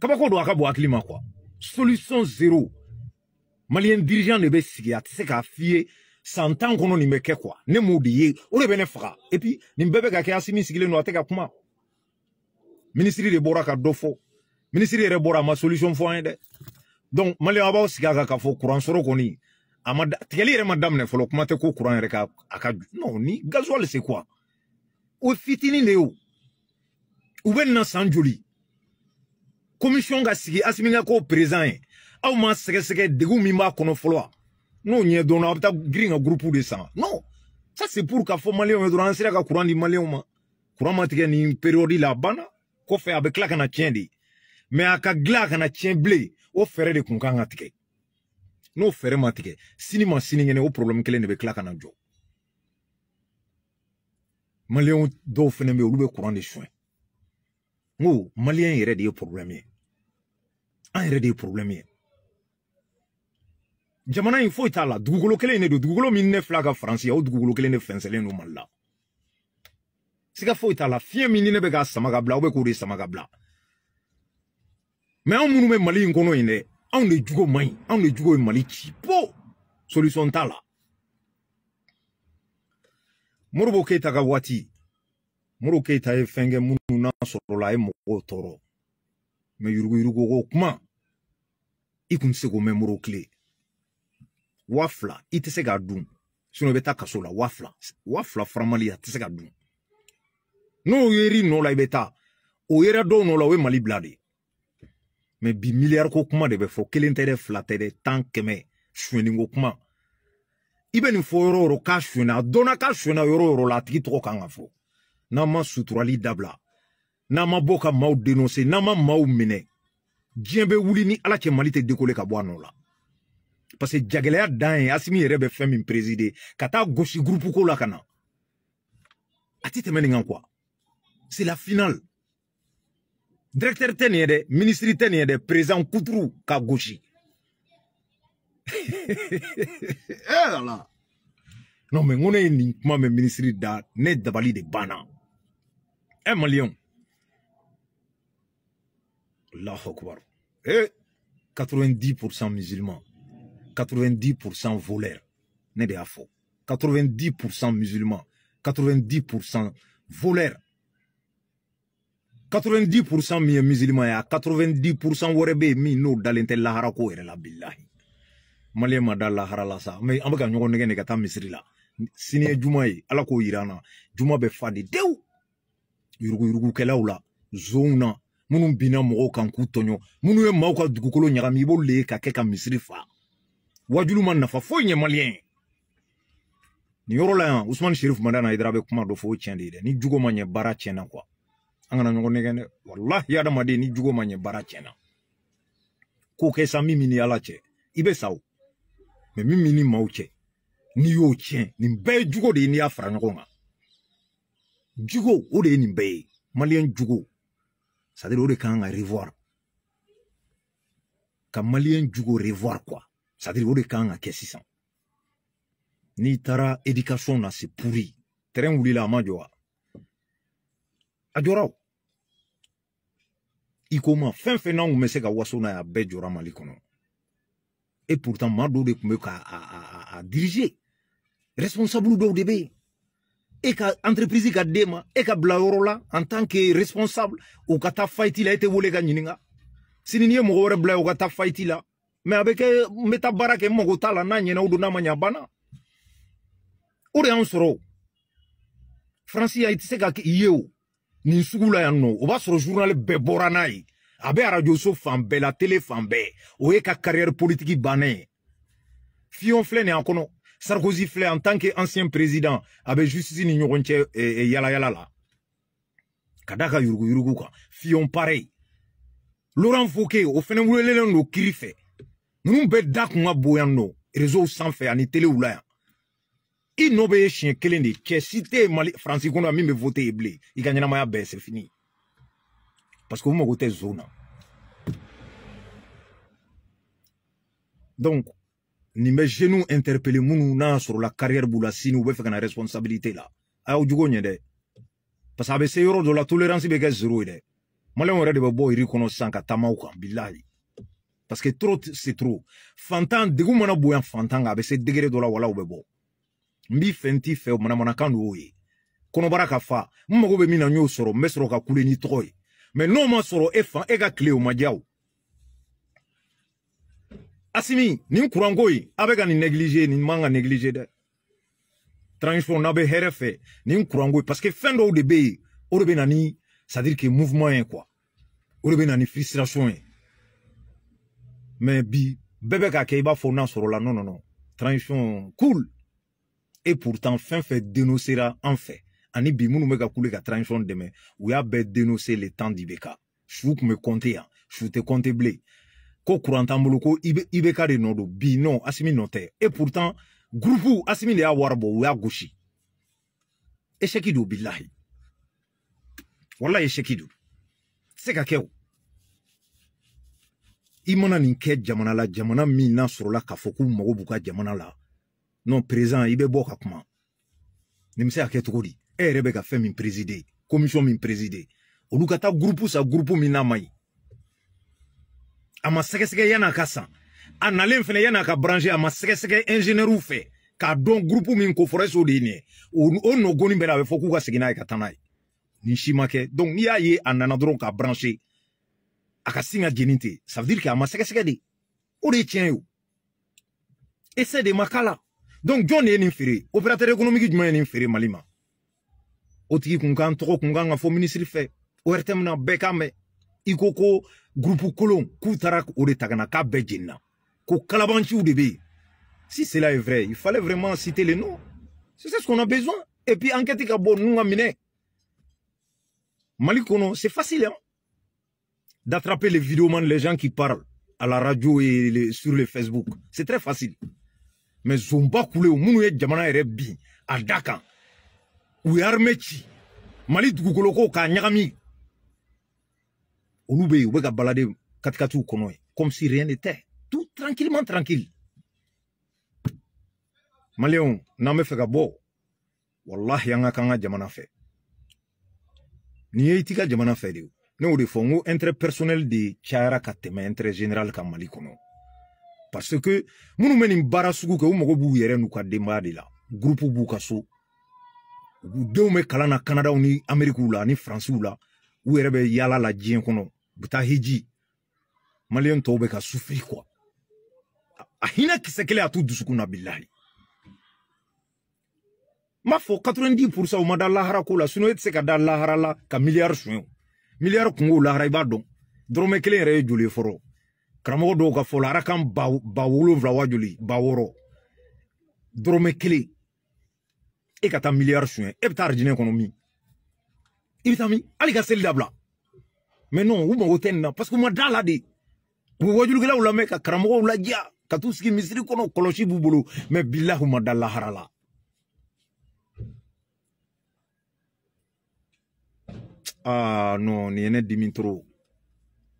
kabako don a ka bon hakili ma kuwa solution zero maliyɛn dirigeant de bɛ sigi a tɛ se k'a f'i ye san tan kɔnɔ nin bɛ kɛ kuwa ne m'o de ye o de bɛ ne faga et puis nin bɛɛ bɛ ka kɛ asimi sigilen don a tɛ ka kuma minisiri de bɔra ka dɔ fɔ minisiri yɛrɛ bɔra a ma solution fɔ an ye dɛ donc maliyɛn a b'aw sigi a kan k'a fɔ kuran sɔrɔ kɔni a ma tigɛli yɛrɛ ma daminɛ fɔlɔ kuma tɛ ko kuran yɛrɛ ka a ka non ni gasoil c'est quoi o fitinin de y'o u bɛ na san joli commission ka sigi asimi ka k'o président ye aw ma sɛgɛsɛgɛ degun min b'a kɔnɔ fɔlɔ wa n'o ɲɛ dɔnna aw bɛ taa girin ka groupe de san non ça c'est pour k'a fɔ maliyɛnw ye dɔrɔn an sera ka kuran di maliyɛnw ma kuran ma tigɛ nin période la a banna kɔfɛ a bɛ tila ka na tiɲɛ de mais a ka dilan a kana tiɲɛ bilen o fɛɛrɛ de tun kan ka tigɛ n'o fɛɛrɛ ma tigɛ sini ma sini ɲɛnɛ o problème kelen de bɛ tila ka na jɔ maliyɛnw dɔw fɛnɛ bɛ olu bɛ kuran de suɲɛ n ko maliyɛn yɛrɛ de ye problème ye an yɛrɛ de ye problème ye jamana in foyi t'a la dugukolo kelen in de don dugukolo min ne fila ka faransi ya o dugukolo kelen de fɛnsɛlen don mali la siga foyi t'a la fiɲɛ min ni ne bɛ k'a sama ka bila aw bɛ k'o de sama ka bila mɛ anw minnu bɛ mali in kɔnɔ yen dɛ anw de jogo man ɲi anw de jogo ye mali ci po solution t'a la moribo keyita ka waati moribo keyita ye fɛn kɛ minnu n'a sɔrɔla a ye mɔgɔw tɔɔrɔ mɛ yuruguyurugu ko kuma i kun tɛ se k'o mɛn moribo kile waa fila i tɛ se k'a dun sinɔn i bɛ taa kaso la waa fila waa fila faramali a tɛ se ka dun n'o yer'i nɔ la i e bɛ taa o yera dɔw nɔ la o ye mali bila de mɛ bi miliyari ko kuma de bɛ fɔ kelen tɛ dɛ fila tɛ dɛ tan kɛmɛ suɲɛniko kuma i bɛ nin fɔ yɔrɔ yɔrɔ k'a suɲɛna a dɔnna k'a suɲɛna yɔrɔ yɔrɔ la a tigi tɔgɔ kan ka fɔ n'an ma suturali dabila n'an ma bɔ ka maaw denonse n'an ma maaw minɛ diɲɛ bɛ wuli ni ala cɛ mali tɛ dekole ka bɔ a nɔ la parce que jagɛlɛya dan ye asimi yɛrɛ bɛ fɛn min prezide ka taa gosi gurupu ko la ka na a tɛ tɛmɛ nin kan kuwa c'est la finale Directeur tɛ ministre tɛ de président Koutrou Kagouchi. eh là. Non mais on est ne ye nin de banna. Eh lion. Allahu akbar. Eh 90% musulmans, 90% voleurs. n'est de afo. 90% musulmans, 90% voleurs. 90% min ye misilimaya 90% wɛrɛ be ye min n'o dalen tɛ lahara ko yɛrɛ la bilahi maliyɛn ma da lahara la sa mais an be ka ɲɔgɔn nɛgɛ ne ka taa misiri la sini ye juman ye ala k'o yira an na juman bɛ fa de dewu yuruguyurugukɛlaw la zonw na minnu binna mɔgɔw kan k'u tɔɲɔ minnu ye maaw ka dugukolo ɲagami i b'olu le ye ka kɛ ka misiri fa wajulu ma nafa foyi ɲɛ maliyɛn ye nin yɔrɔ la yan usumani sherifu madana idara bɛ kuma dɔ fɔ o tiɲɛ de ye dɛ ni jogo ma ɲɛ baara tiɲɛna kuwa an kana ɲɔgɔn nɛgɛn dɛ walahi adamaden ni jogo ma ɲɛ baara tiɲɛna ko kɛ sa min min ni ala cɛ i bɛ sa o mɛ min min ni maaw cɛ n'i y'o tiɲɛ nin bɛɛ ye jogo de ye n'i y'a fara ɲɔgɔn kan jogo o de ye nin bɛɛ ye maliyɛn jogo sadiri o de kan ka revoir ka maliyɛn jogo revoir quoi sadiri o de kan ka kɛ sisan n'i taara éducation na c'est pourri terrain wulila a ma jɔ wa a jɔra o i ko ma fɛn fɛn n'anw bɛ se ka waso n'a ye a bɛɛ jɔra mali kɔnɔ et pourtant maa dɔw de tun bɛ ka a a a a diriger responsable dɔw de bɛ yen e ka entreprise ka d'e ma e ka bila yɔrɔ la en tant que responsable o ka taa fight la e tɛ wele ka ɲininka sini n'i ye mɔgɔ wɛrɛ bila yen o ka taa fight la mɛ a bɛ euh, kɛ n bɛ taa baara kɛ n mago t'a la n'a ɲɛna o don n'a ma ɲɛ a banna o de y'anw sɔrɔ o faransi yan i tɛ se ka k'i ye o Ni sugu la yan nɔ o b'a sɔrɔ journal bɛɛ bɔra a radio arajoso fan bɛɛ la tele fan bɛɛ ka carrière politique bané? ye fiyɔn filɛ nin a sarkozy filɛ en tant que ancien président abe bɛ justice ni ɲɔgɔn cɛ eh, eh, la ka da ka pareil laurent fouke o fɛnɛ welelen don kiri fɛ ninnu bɛɛ da kun ka bon yan nɔ réseau sanfɛ ani la i nɔ bɛ ye siɲɛ kelen de cɛ si tɛ yen mali faransi kɔnɔ yan min bɛ vote ye bilen i ka ɲɛnamaya bɛɛ c'est fini parce que u mago tɛ zon na donc nin bɛ jeunes interpellé minnu n'a sɔrɔla carrière b'u la sini u bɛ fɛ ka na responsabilité la a y'aw jogo ɲɛ dɛ parce que a bɛ se yɔrɔ dɔ la tolérance bɛ kɛ zero ye dɛ maliyɛnw yɛrɛ de bɛ bɔ yiri kɔnɔ sisan ka taama u kan bilahi parce que trop c'est trop fantan degun mana bonya fantan kan a bɛ se degré dɔ la wala u bɛ bɔ. n b'i fɛ n t'i fɛ o manamanakan don o ye kɔnɔbara ka fa n mago bɛ min na n y'o sɔrɔ n bɛ sɔrɔ ka kule n'i tɔgɔ ye mɛ n'o ma sɔrɔ e fan e ka tile o ma diya o asimi nin kuranko in a bɛ ka nin negilize nin man ka negilize dɛ transition n'a bɛ hɛrɛ fɛ nin kuranko in parce que fɛn dɔw de bɛ yen o de bɛ na ni c'est à dire que mouvement ye quoi o de bɛ na ni frustration ye mɛ bi bɛɛ bɛ ka kɛ i b'a fɔ n'a sɔrɔ la non non non transition cool et pourtant fin fait dénoncera en fait. ani bi minnu bɛ ka kule ka transition dɛmɛ y'a bɛɛ dénoncé le temps dibeka. vous me me ya. yan te tɛ blé bilen ko courant t'an ibeka de nodo bi Asimi et pourtant groupe Asimi a warbo ou y'a gosi échec don bilahi Voilà, échec don se ka kɛ o i mana la jamana mina sur k'a la non président i bɛ bɔ ka kuma nin bɛ se ka kɛ cogo di e yɛrɛ bɛ ka fɛn min préside commission min préside olu ka taa gurupu sa gurupu min n'a ma ɲi a ma sɛgɛsɛgɛ yanni a ka san a nalen fɛnɛ yanni a ka branche a ma sɛgɛsɛgɛ ingéniɛriw fɛ k'a dɔn gurupu min koforɛso de ye nin ye o nɔgoni bɛɛ la a bɛ fɔ k'u ka segin n'a ye ka taa n'a ye nin si ma kɛ donc n'i y'a ye a nana dɔrɔn k'a branche a ka sin ka jeni ten ça veut dire que a ma sɛgɛsɛgɛ de o de ye tiɲɛ ye o essai de ma k'a la donc John est inféré. operateur opérateur économique jumɛn Malima. mali ma o Kungan, un trop qu'on kun kan ka fɔ minisiri fɛ ortm na bɛɛ ko de se si cela est vrai il fallait vraiment citer les noms c'est ce qu'on a besoin et puis enquête vous nous, bon Minet. c'est facile hein d'attraper les vidéos, les gens qui parlent à la radio et sur les facebook c'est très facile mais zomba kule minnu ye jamana yɛrɛ bi a dakan kan u ye ci mali dugukolo k'a ɲagami olu bɛ yen u bɛ ka balade katikatiw kɔnɔ ye comme si rien n'était tout tranquillement tranquille maliyɛnw n'an bɛ fɛ ka bɔ walahi an ka k'an ka jamana fɛ ni ye i ka jamana fɛ de ne y'o de fɔ n ko intérêt personnel de cayara ka tɛmɛ intérêt général kan mali kɔnɔ parce que minnu meni mbara baara sugu kɛ u mago b'u yɛrɛ n'u ka denbaya de la gurupu b'u ka so u b'u denw bɛ kalan na kanadaw ni amerikiw la ani faransiw la u yere be yala la diɲɛ kɔnɔ u bɛ taa hiji maliyɛn tɔw bɛ ka sufiri kwa a hinɛ kisɛ kelen a t'u dusukun na billahi n b'a 90 pourcent ma da lahara ko la sinɔn e se ka da lahara la ka miliyari suɲɛ o miliyari lahara ibadon drome dɔn dɔrɔmɛ kelen yɛrɛ ye karamɔgɔ dɔw ka fɔla kan ba wolonfila wa joli ba wɔrɔ dɔrɔmɛ kelen e ka taa miliyari suɲɛ e bɛ taa arijinɛ kɔnɔ min i bɛ taa min hali ka seli dabila mɛ non u mago tɛ nin na parsek u ma da la de u be wajulikɛlaw lamɛn ka karamɔgɔw lajiya ka t'u sigi misiri kɔnɔ kɔlɔsi b'u bolo mɛ bilahu ma da lahara la ah non nin ye ne dimi toro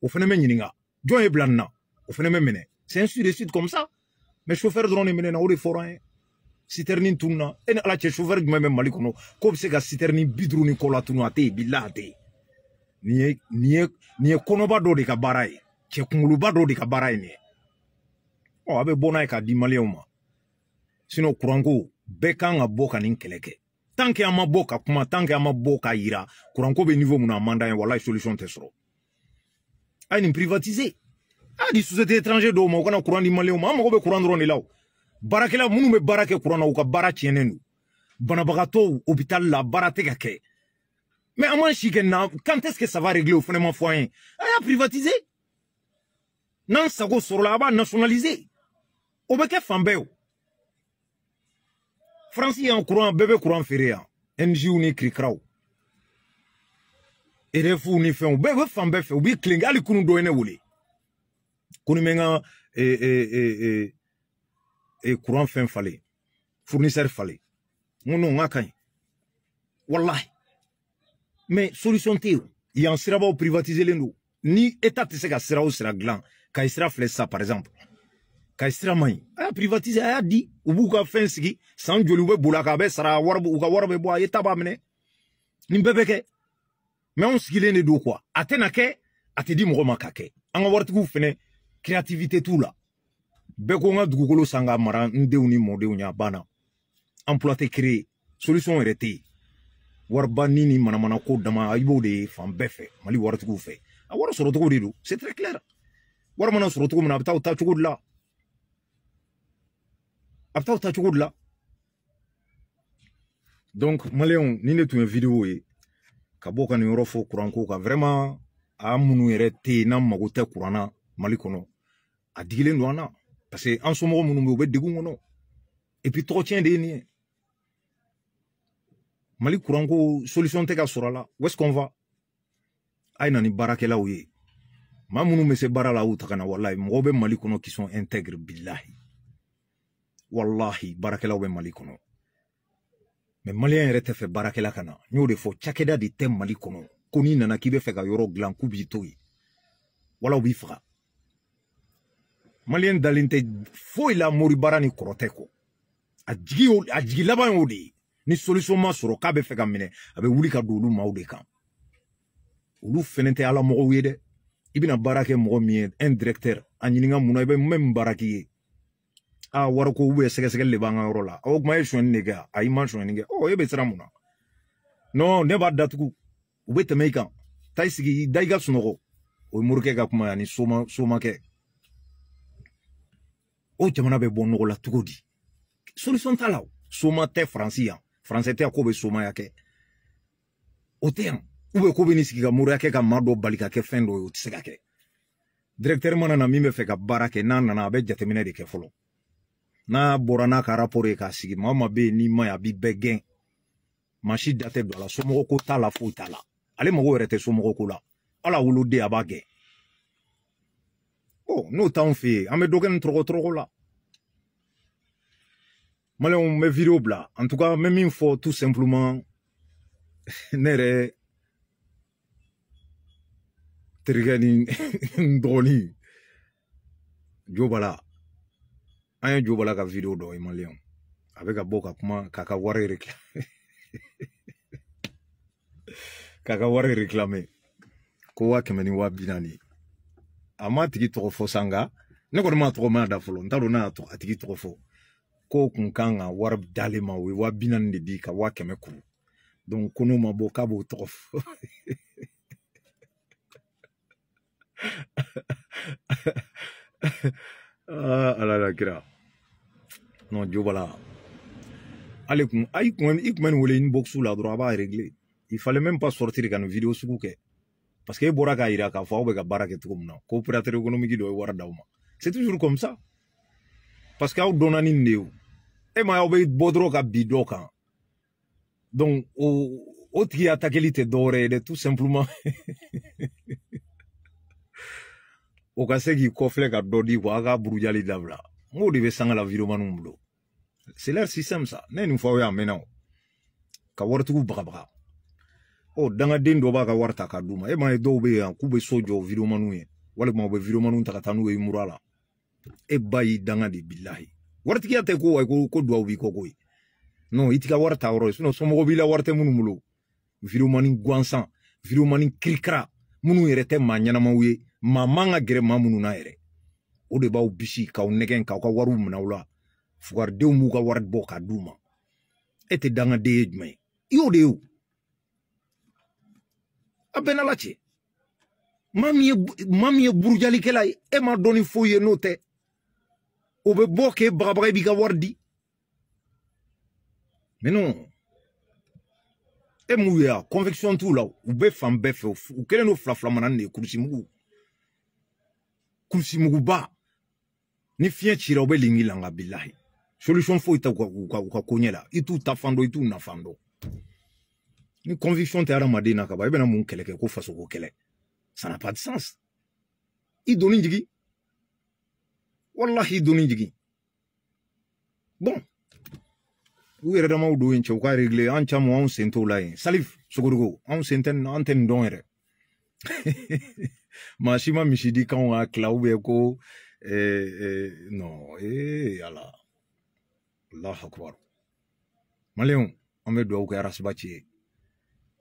o fɛnɛ bɛ ɲininga jɔn ye bila nin na o fɛnɛ bɛ minɛ c'est ainsi de suite comme ça mais chauffeur dɔrɔn de minɛna o de fɔra an ye sitɛrini tununa e ni ala cɛ chauffeur jumɛn bɛ mali kɔnɔ k'o bɛ se ka sitɛrini bi duuru ni kɔ la tunu a tɛ yen bilahi a tɛ yen nin ye nin ye nin ye kɔnɔba dɔ de ka baara ye cɛ kunkoloba dɔ de ka baara ye nin ye ɔ a bɛ bɔ n'a ye k'a di maliyɛnw ma sinɔn kuranko bɛɛ kan ka bɔ ka nin kɛlɛ kɛ tanke an ma bɔ ka kuma tanke an ma bɔ ka yira kuranko bɛ nivo mun na a man d'an ye walayi solution tɛ sɔrɔ a ah, privatisé. Ah a di société étranger dɔw ma u kana di maliyɛnw ma ko be bɛ kuran Barakela de la o baarakɛla courant ka barati tiɲɛnen don hôpital la baara ka ke. mais an m'an na quand est ce que ça va régler au fana mon fɔ a y'a privatise n'an sago sur la b'a nationaliser o bɛ kɛ fan oh. en courant bébé courant kuran bɛɛ bɛ erefu ni fɛnw bɛɛ bɛ fan bɛɛ fɛ u b'i kilen kunu menga e e e kunu e n ka kuran fɛn falen fournisseur falen n ko non n k'a ka ɲi mais solution tɛ yen yan sirabaw ni état tɛ se sera sira o sira dilan ka sira par exemple ka sira man a y'a privatise a di u b'u ka fɛn sigi san joli u bɛ boli a kan sara on se sigilen de quoi kuwa a tɛna kɛ a tɛ di mɔgɔ ma ka kɛ an tout waritigiw fɛnɛ kreativite t'u ko mara n denw ni y'a bana emploi tɛ créé solution yɛrɛ tɛ nini manamana ko dama de fan befe. mali waritigiw fɛ a wari sɔrɔcogo de don c'est très clair wari mana sɔrɔ cogo min na a bɛ de la Abta la donc maliyɛnw ni ne tun vidéo video ka b'o ka nin yɔrɔ fɔ kuranko kan vraiment a minnu yɛrɛ tɛ yen n'an mago tɛ kuran na mali kɔnɔ a digilen don an na parce que an somɔgɔ minnu bɛ yen u bɛ degun kɔnɔ et puis tɔgɔcɛn de ye nin ye mali kuranko solution tɛ ka sɔrɔ a la où est ce qu'on va a ye na ni baarakɛlaw ye maa minnu bɛ se baara la a y'u ta ka na walahi mɔgɔw bɛ mali kɔnɔ qui sont intègres bilahi walahi baarakɛlaw bɛ mali kɔnɔ mɛ maliyɛn yɛrɛ tɛ fɛ baarakɛla ka na n y'o de fɔ cakɛda de tɛ mali kɔnɔ ko n'i nana k'i bɛ fɛ ka yɔrɔ dilan k'u b'i to yen wala u b'i faga maliyɛn dalen tɛ foyi la mori baara ni kɔrɔtɛ kɔ a jigi a jigi laban y'o de ye ni solution ma sɔrɔ k'a bɛ fɛ ka minɛ a bɛ wuli ka don olu maaw de kan olu fɛnɛ tɛ ala mɔgɔw ye dɛ i bɛna baara kɛ mɔgɔ min ye un directeur a ɲininka mun na i e bɛ min baara k'i ye a ah, wariko ubiyɛn sɛgɛsɛgɛli le b'an ka yɔrɔ la o oh, kuma e ye sonyani de kɛ ayi ah, ma sonyani kɛ ɔ e oh, bɛ siran mun na non ne b'a datugu u bɛ tɛmɛ i kan taa i sigi da i ka sunɔgɔ o ye morikɛ ka kuma ye ani soma somakɛ o jamana bɛ bɔ nɔgɔ la cogo di solution t'a la o soma tɛ faransi yan faransɛ tɛ ko bɛ somaya kɛ o tɛ yan ubiyɛn ko bɛ nin sigi ka moriya kɛ ka maa dɔ bali ka kɛ fɛn dɔ ye o tɛ se ka kɛ directeur mana na min bɛ fɛ ka baara kɛ n'a nana a bɛ jateminɛ de kɛ fɔlɔ n'a bɔra n'a ka rapɔr ye k'a sigi maa o maa bɛ yen n'i ma ye a b'i bɛɛ gɛn maa si da tɛ don a la somɔgɔ ko t'a la foyi t'a la ale mago yɛrɛ tɛ somɔgɔ ko la ala woloden a b'a gɛn ɔ n'o t'anw fɛ yen an bɛ dɔ kɛ nin tɔrɔgɔtɔrɔgɔ la maliyɛnw n bɛ video bila en tout cas n bɛ min fɔ tout simplement ne yɛrɛ terikɛ ni n dɔgɔnin jo b'a la. an ye jo bala ka video dɔ ye maliyɛnw a bɛ ka bɔ ka kuma k'a ka wari réclame k'a ka wari réclame ko waa kɛmɛ ni waa bi naani a ma tigi tɔgɔ fɔ sa nka ne kɔni m'a tɔgɔ mɛn a da fɔlɔ n t'a dɔn n'a y'a a tigi tɔgɔ fɔ k'o kun kan ka wari d'ale ma o ye waa bi naani de di ka waa kɛmɛ kuru donc ko n'o ma bɔ k'a b'o tɔgɔ fɔ ah, ala la kira non b'a voilà allez kun a i kun i kun bɛ la dɔrɔn a régler il fallait même pas sortir ka nin vidéo sur kɛ parce que e ira k'a yira k'a fɔ aw bɛ ka baara ko opérateur économique dɔ ye wari d'aw c'est toujours comme ça parce qu'il aw donna ni nin de et o e ma aw bɛ bɔ dɔrɔn ka bin dɔ kan donc au o tigi atakeli tɛ dɔwɛrɛ ye tout simplement o ka se k'i kɔfilɛ ka dɔ di kuwa a ka m'o de bɛ sanga la vidéomaninw bolo c'est leur système ça ne ye nin fɔ aw ye a mɛnna o ka waritigiw bagabaga ɔ oh, dangaden dɔ b'a ka wari ta k'a d'u ma e m'a ye dɔw bɛ yan k'u bɛ so jɔ vidéomaninw ye walima u bɛ vidéomaninw ta ka taa n'u ye mura la e eh, ba y'i danga de bilahi waritigiya tɛ ko wayi eh, ko ko duwawu b'i kɔ koyi non i t'i ka wari ta yɔrɔ ye sinɔn somɔgɔw b'i la wari tɛ minnu bolo vidéomanin gansan vidéomanin kirikara minnu yɛrɛ tɛ maa ɲɛnamaw ye maa man ka gɛrɛ maa minnu na yɛrɛ o de b'aw bisi k'aw nɛgɛn k'aw ka wariw minɛ aw la fugaridenw b'u ka wari bɔ k'a d'u ma e tɛ dangaden ye jumɛn ye i y'o de ye o a bɛɛ n'ala cɛ maa min ye maa min ye burujalikɛla ye e ma dɔnni foyi ye n'o tɛ o bɛ bɔ k'e bagabaga i b'i ka wari di mais non e m'u ye a conviction t'u la u bɛ fan bɛɛ fɛ u kɛlen don fila fila manani de ye kurusi mugu kurusi muguba ni fiɲɛ cira que langa bilahi solution foyi tɛ u ka ko la i t'u ta fan t'u ni conviction na kaban i ko ça n'a pas de sens i doni jigi wallahi i bon u yɛrɛ damaw don yen regle an caman t'o la salif sogoriko anw sen tɛ an ma misidi e, non e eh, ala allahu akbar maliyɛnw an bɛ duwawu kɛ arasibaci ye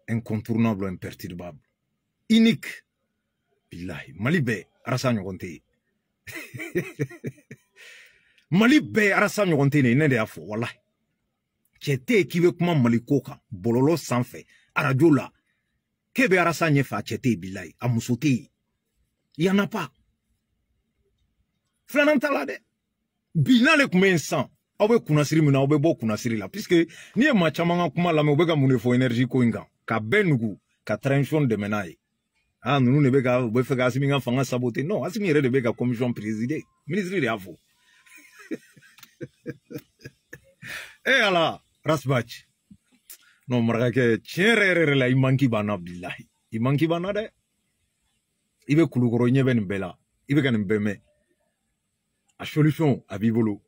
incontournable imperturbable unique bilahi mali bɛɛ arasa ɲɔgɔn tɛ ye mali bɛɛ arasa ɲɔgɔn tɛ ne ne de y'a fɔ walahi cɛ tɛ ye k'i bɛ kuma mali ko kan bɔlɔlɔ sanfɛ arajo la k'e bɛ arasa ɲɛfɛ a cɛ tɛ ye bilayi a muso tɛ ye yanapa filanan la de. bi n'ale kun bɛ yen sisan aw bɛ kunnasiri min na aw la Piske, niye machamanga kuma la u bɛ ka mun ko inga. ka bɛɛ nugu ka trenchon dɛmɛ n'a ah ninnu de bɛ ka u bɛ fɛ ka Asimi ka fanga saboter non Asimi yɛrɛ de bɛ ka commission ministre de y'a fɔ e ala Rasbach non marakakɛ tiɲɛ yɛrɛ yɛrɛ yɛrɛ la i manki banna bilahi i manki banna dɛ i bɛ kulukɔrɔ i ɲɛ bɛ nin bɛɛ la i bɛ ka nin bɛɛ mɛn a solution a b'i bolo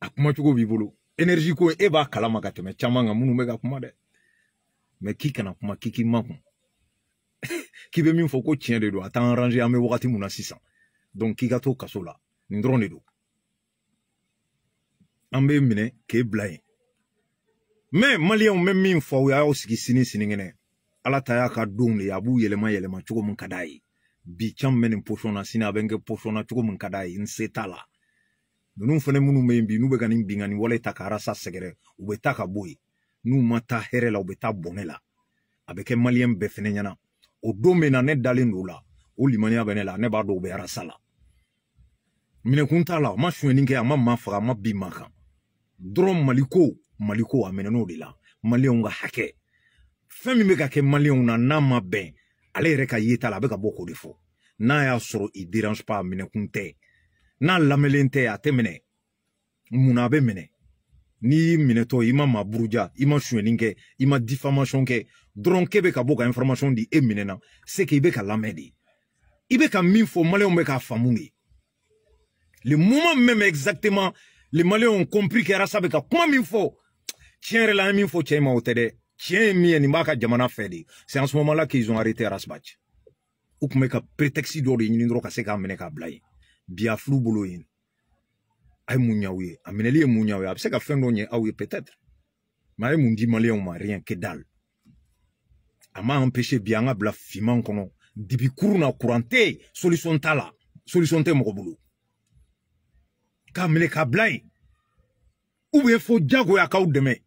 a kumacogo b'i bolo energie ko e b'a kalama ka tɛmɛ caman kan minnu bɛ ka kuma dɛ mɛ k'i kana kuma k'i k'i makun k'i bɛ min fɔ ko tiɲɛ de don a t'an range an bɛ wagati mun na sisan donc k'i ka to kaso la nin dɔrɔn de don an bɛ minɛ k'e bila yen mɛ maliyɛnw bɛ min fɔ aw ye a y'aw sigi sini sinikɛnɛ ala ta y'a ka donw de ye a b'u yɛlɛma yɛlɛma cogo min ka d'a ye bi can bɛ nin posɔn na sini a bɛ n kɛ posɔn na cogo min ka d'a ye n se t'a la ninnu fɛnɛ minnu bɛ yen bi n'u bɛ ka nin binganni wale ta ka arasa sɛgɛrɛ u bɛ taa ka bɔ yen n'u ma taa hɛrɛ la u bɛ taa bɔnɛ la a bɛ kɛ maliyɛn bɛɛ fɛnɛ ɲɛna o don bɛ na ne dalen don o la o limaniya bɛ ne la ne b'a dɔn u bɛ arasa la minɛkun t'a la a ma sonyani kɛ a ma maa faga a ma bin maa kan dɔrɔn maliko maliko a minɛn'o de la maliyɛnw ka hakɛ fɛn min bɛ ka kɛ maliyɛnw na n'a ma bɛn ale yɛrɛ ka yeta la a bɛ ka bɔ k'o de fɔ n'a y'a sɔrɔ i dérange pas minɛkun tɛ n'a lamɛnlen tɛ a tɛ minɛ munna a bɛ minɛ n'i y'i minɛtɔ i ma maa buruja i ma sonyɛli kɛ i ma difamasɔn kɛ dɔrɔn k'e bɛ ka bɔ ka information di e minɛna se k'i bɛ ka lamɛn de i bɛ ka min fɔ maliyɛnw bɛ k'a faamu de le moment même exactement le maliyɛnw compris que arasa bɛ ka kuma min fɔ tiɲɛ yɛrɛ la an ye min fɔ cɛ in ma o tɛ dɛ tiɲɛ ye min ye nin b'a ka jamana fɛ de c'est en ce moment là qu'ils ont arrêté Arasbach u tun bɛ ka prétexte dɔ de ɲini dɔrɔn ka se k'a minɛ k'a bila yen biafuru bolo yen a ye mun ɲɛ aw ye a minɛli ye mun ɲɛ aw ye a bɛ se ka fɛn dɔ ɲɛ aw ye peut-être mais a ye mun di maliyɛnw ma rien que dalle a ma empêché bi an ka bila finman kɔnɔ dibi kurun na kuran tɛ yen solution t'a la solution tɛ mɔgɔ bolo k'a minɛ k'a bila yen ubiyɛn fo diyagoya k'aw dɛmɛ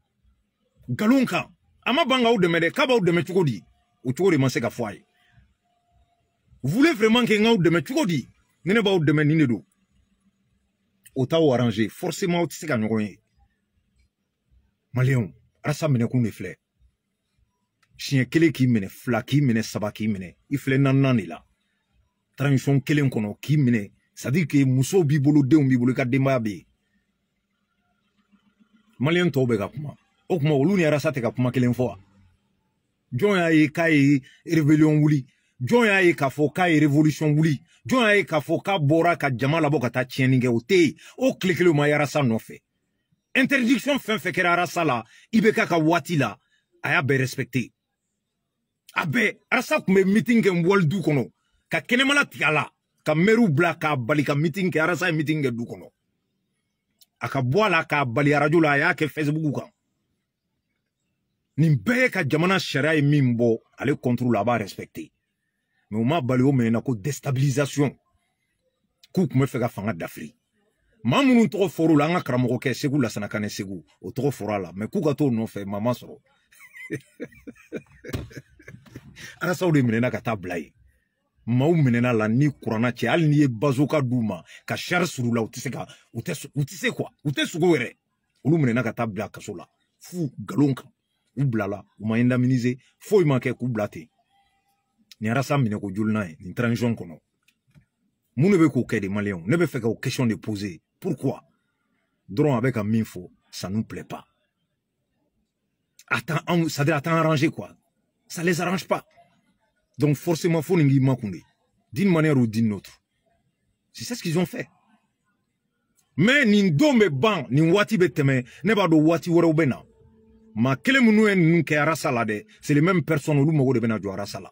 nkalon kan a ma ban k'aw dɛmɛ dɛ k'a b'aw dɛmɛ cogo di o cogo de ma se ka fɔ a ye vous voulez vraiment que n k'aw dɛmɛ cogo di ni ne b'aw dɛmɛ nin de don o t'aw arrange forcément aw tɛ se ka ɲɔgɔn ye maliyɛnw arasa minɛkun de filɛ siɲɛ kelen k'i minɛ fila k'i minɛ saba k'i minɛ i filɛ naaninan de la transition kelen kɔnɔ k'i minɛ c'est à dire que musow b'i bolo denw b'i bolo i ka denbaya bɛ yen maliyɛn tɔw bɛ ka kuma o kuma olu ni arasa tɛ ka kuma kelen fɔ wa jɔn y'a ye k'a ye rébellion wuli jɔn y'a ye k'a fɔ k'a ye revolution wuli jɔn y'a ye k'a fɔ k'a bɔra ka jama labɔ ka taa tiɲɛni kɛ o tɛ yen o tile kelenw ma yarasa nɔfɛ interdiction fɛn fɛn kɛra arasa la i bɛ k'a ka waati la a y'a bɛɛ respecté a bɛɛ arasa tun bɛ meeting kɛ wali du kɔnɔ ka kɛnɛmala tigɛ a la ka mɛriw bila k'a bali ka meeting kɛ arasa ye meeting kɛ du kɔnɔ a ka bɔ a la k'a bali arajo la a y'a kɛ facebook kan nin bɛɛ ye ka jamana sariya ye min bɔ ale contre la a b'a respecté mɛ u ma bali o mɛnɛna ko destabilisation k'u kun bɛ fɛ ka fanga dafiri maa minnu tɔgɔ fɔr'u la an ka karamɔgɔkɛ segu lasanakanɛ segu o tɔgɔ fɔr'a la mɛ k'u ka t'o nɔfɛ maa ma sɔrɔ arasaw de minɛna ka taa bila yen maaw minɛna la ni kuranna cɛ hali n'i ye bazoka d'u ma ka sari sur'u la u tɛ se ka u tɛ u tɛ se kuwa u tɛ sogo yɛrɛ olu minɛna ka taa bila kaso la fu galon kan u bilala u ma indemniser foyi ma kɛ k'u bila ten nin arasa minɛ ko jolina ye nin transition kɔnɔ nebe k'o de ne question de poser pourquoi dron avec un minfo, ça nous plaît pas Attends, ça veut dire quoi ça les arrange pas donc forcément faut ni k'i d'une manière ou d'une autre c'est ça ce qu'ils ont fait mais ni don ban ni wati beteme ne b'a dɔn waati wɛrɛw bɛ na maa kelen minnu c'est les mêmes personnes olu mago de bɛna arasala.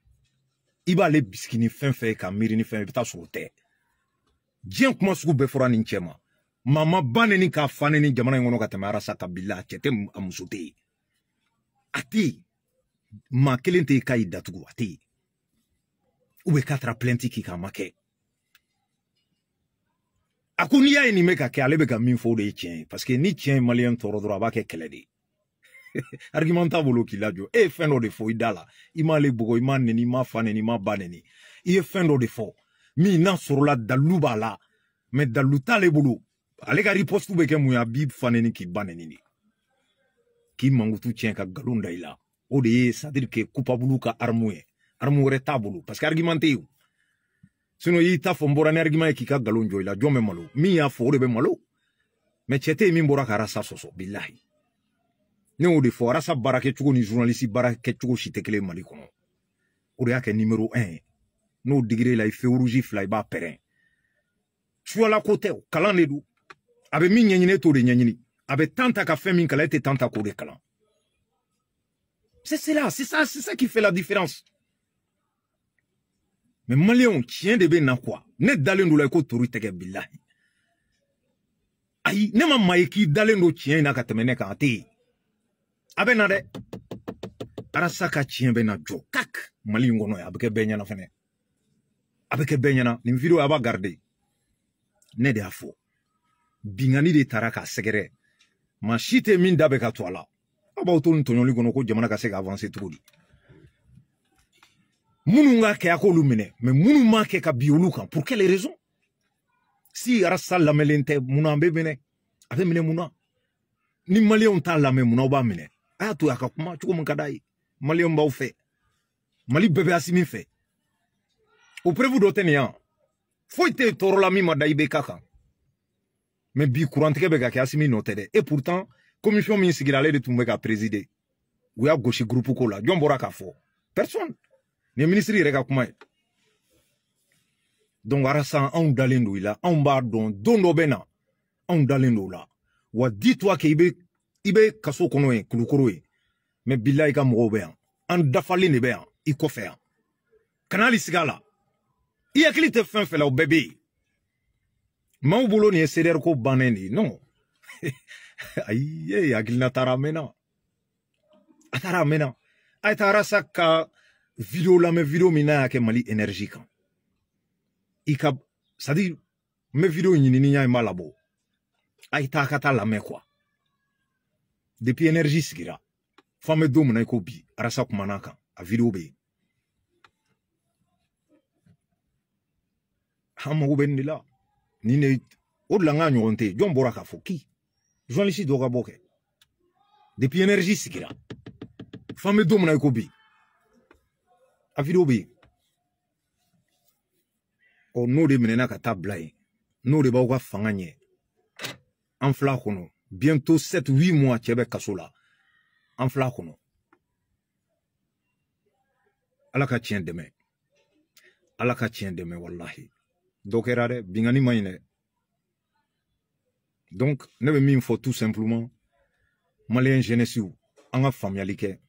i b'ale bisigi ni fɛn fɛn ye ka miiri ni fɛn i bɛ taa sɔrɔ o tɛ diɲɛ kuma sugu bɛɛ fɔra nin cɛ ma mama ba ni k'a fa ni ni jamana in kɔnɔ ka tɛmɛ arasa kabila a cɛ tɛ a muso tɛ yen a tɛ yen maa kelen tɛ yen k'a y'i datugu a tɛ yen u bɛ k'a taara plɛnti k'i k'a ma kɛ a ko n'i y'a ye nin bɛ ka kɛ ale bɛ ka min fɔ o de ye tiɲɛ ye paseke ni tiɲɛ ye maliyɛn tɔɔrɔ dɔrɔn a b'a kɛ kɛlɛ de ye argument t'a bolo k'i lajɔ e ye fɛn dɔ de fɔ i da la i m'ale bugɔ i ma nɛni i ma fa nɛni i ma ba nɛni i ye fɛn dɔ de fɔ min n'a sɔrɔla dalilu b'a la mɛ dalilu t'ale bolo ale ka riposte bɛ kɛ mun ye a b'i fa nɛni k'i ba nɛni de k'i mankutu tiɲɛ ka nkalon da i la o de ye c'est à dire que coupable ka arme ye arme wɛrɛ t'a bolo parce que argument tɛ yen sinon y'i ta fɔ n bɔra ni argument ye k'i ka nkalon jɔ i la jɔn bɛ malo min y'a fɔ o oh, de bɛ malo mɛ cɛ tɛ yen min bɔra ka rasa sɔsɔ bilahi ne y'o de fɔ arasa ni journaliste baara chitekele si tɛ Ou y'a numéro un n'o degré la i fɛ la fila i b'a la suyala kalan de Abe mi min e de nyanyini. ave tanta kafemin kalete ka kalan e k'o de kalan c'est cela c'est ça c'est ça qui fait la différence mais malion tiens de ben na quoi ne dalen do la ko toru tɛgɛ bilahi ayi ne ma k'i dalen a bɛ na dɛ arasa ka tiɲɛ bɛ na jɔ kak mali in kɔnɔ a bɛ kɛ bɛɛ ɲɛna fɛnɛ a bɛ kɛ bɛɛ ɲɛna nin video a b'a garide ne de y'a fɔ bingani de taara k'a sɛgɛrɛ maa si tɛ min da bɛ ka to a la a b'aw to nin tɔɲɔli kɔnɔ ko jamana ka se ka avanse cogo di minnu ka kɛ a k'olu minɛ mɛ minnu m'a kɛ ka bi olu kan pour quelle raison si arasa lamɛnlen tɛ munna an bɛ minɛ a bɛ minɛ munna ni maliyɛnw t'a lamɛn munna aw b'a minɛ a tu a ka kuma mali bebe bɛ asimi fɛ o perewu dɔ tɛ nin la mima ma da i bi courant bɛ ke asimi nɔ et pourtant commission min sigira de tun bɛ ka présider ou y'a goshi groupe ko la jɔn k'a personne les ye ministre kuma donc arasa dalendo don i la don dɔ bɛ dalendo toi Ibe kaso konwen, kudu konwen. Men bila i ka mwou beyan. An dafalini beyan, i kofeyan. Kanali sigala. I ak li te fen fela ou bebi. Man wou bolo ni eseder ko banen ni, non. Ayeye, agil na tara menan. A tara menan. A ita e rasa ka video la, men video mi nan ake mali enerjikan. I ka, sa di, men video ni ninay ma la bo. A ita ak ata la men kwa. depuis énergie sigira f'an bɛ don min na i ko bi arasa kumana kan a video bɛ yen an mago bɛ nin de la nin de o de la n ka ɲɔgɔn tɛ jɔn bɔra k'a fɔ ki journaliste dɔ ka bɔ kɛ depuis énergie sigira f'an bɛ don min na i ko bi a video bɛ yen ɔ n'o de minɛna ka taa bila yen n'o de b'aw ka fanga ɲɛ an fila kɔnɔ bientôt 7-8 mois cɛ bɛ kaso la an fila kɔnɔ ala ka tiɲɛ dɛmɛ ala ka tiɲɛ dɛmɛ bingani ma donc ne me faut tout simplement maliyɛn jeunessiw an en faamuyali kɛ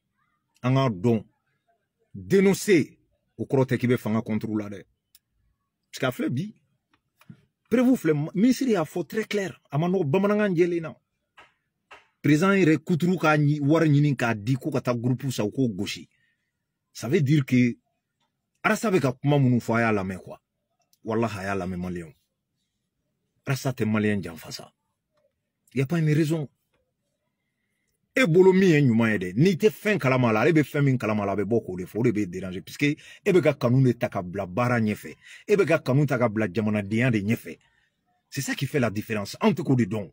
an k'a dénoncer au crotte qui k'i bɛ fanga contrôle la dɛ parce que a filɛ bi prévu filɛ minisiri y'a fɔ très clair amano ma nɔgɔ bamanankan na président il kuturu ka wari ɲini k'a di ko sa k'o goshi ça veut dire que arasa sabe ka kuma minnu fɔ y'a la kuwa walahi a y'a sa te malien tɛ maliyɛn il y y'a pas une raison e bolomi min ye n'i te fin kalama mala ale min kalama la a bɛ bɔ k'o de fɔ de déranger puisque e be ka kanu de ta ka bila e be ka kanu ta ka bila dian de c'est ça qui fait la différence entre coup de don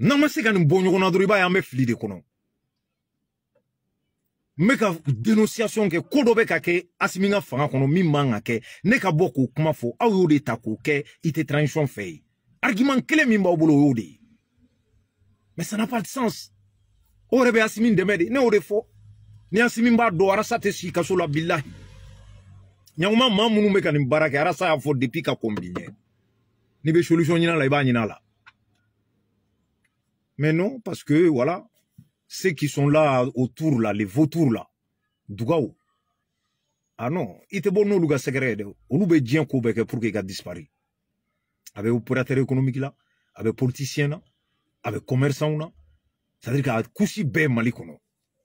n'an ma se ka nin bɔ ɲɔgɔn na dɔrɔn i b'a ye an bɛ fili de kɔnɔ n bɛ ka dénonciation kɛ ko dɔ bɛ ka kɛ asimi ka fanga kɔnɔ min man ka kɛ ne ka bɔ k'o kuma fɔ aw y'o de ta k'o kɛ i tɛ transition fɛ yen argument kelen min b'aw bolo o y'o de ye mais ça n'a pas de sens o yɛrɛ bɛ asimi dɛmɛ de ne y'o de fɔ ni asimi b'a dɔn arasa tɛ si kaso la bilahi ɲankuma maa minnu bɛ ka nin baara kɛ arasa y'a fɔ depuis ka kɔn bi ɲɛ n'i bɛ solution ɲini a la i b'a ɲini a la. Mais non, parce que voilà, ceux qui sont là autour, là, les vautours, là, Dougao. Ah non, il était bon, nous, le secret, on oublie bien qu'on pour qu'il a disparu. Avec opérateur économique, là, avec politicien, là, avec commerçant, là. C'est-à-dire qu'à Koussi Ben Mali,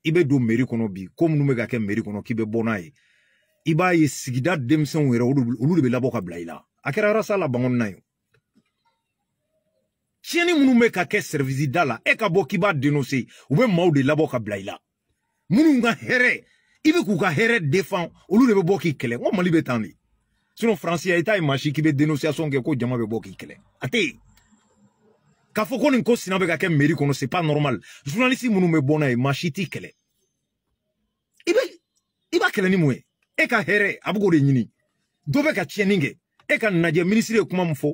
il bɛ don mairie kɔnɔ bi comme nous bɛ ka kɛ mairie be k'i bɛ bɔ n'a ye i b'a ye sigida denmisɛnw yɛrɛ olu ka la a tiɲɛni minnu bɛ ka kɛ sɛrivisi da la e ka bɔ k'i b'a denonse u bɛ maaw de labɔ ka bila i la minnu ka hɛrɛ i bɛ k'u ka hɛrɛ defan olu de bɛ bɔ k'i kɛlɛ n ko mali bɛ tan de sinon faransi ya i t'a ye maa si k'i bɛ dénonciation kɛ ko jama bɛ bɔ k'i kɛlɛ a tɛ yen k'a fɔ ko nin ko sina bɛ ka kɛ meri kɔnɔ c'est pas normal journaliste minnu bɛ bɔ n'a ye maa si t'i kɛlɛ i bɛ i b'a kɛlɛ ni mun ye e ka hɛrɛ a bɛ k'o de ɲini dɔ bɛ ka tiɲɛni kɛ e ka nin minisiri ye kuma min fɔ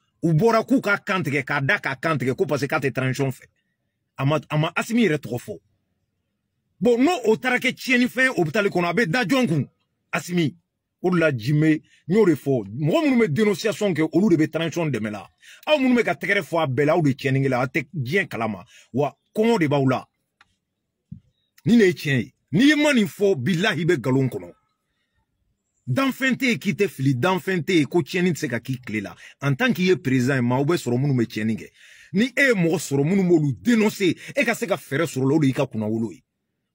u bɔra k'u ka kan tigɛ k'a da k'a kan tigɛ ko parce que k'a tɛ transition fɛ a ma a ma asimi yɛrɛ tɔgɔ fɔ bon n'o o taara kɛ tiɲɛnifɛn hôpital kɔnɔ a bɛ da jɔn kun asimi o de la ji n bɛ n y'o de fɔ mɔgɔ minnu bɛ dénonciation kɛ olu de bɛ transition dɛmɛ la aw minnu bɛ ka tɛgɛrɛ fɔ a bɛɛ la aw de tiɲɛni kɛla aw tɛ diɲɛ kalama wa kɔngɔ de b'aw la nin de ye tiɲɛ ye n'i ye ma nin fɔ bilahi i bɛ nkalon kɔnɔ danfɛn tɛ yen e k'i tɛ fili danfɛn tɛ yen e ko tiɲɛni tɛ se ka k'i tile la en tant k'i ye président ye maaw bɛ sɔrɔ minnu bɛ tiɲɛni kɛ ni e ye mɔgɔ sɔrɔ minnu b'olu dénoncer e ka se ka fɛɛrɛ sɔrɔ o la o de y'i ka kunnawolo ye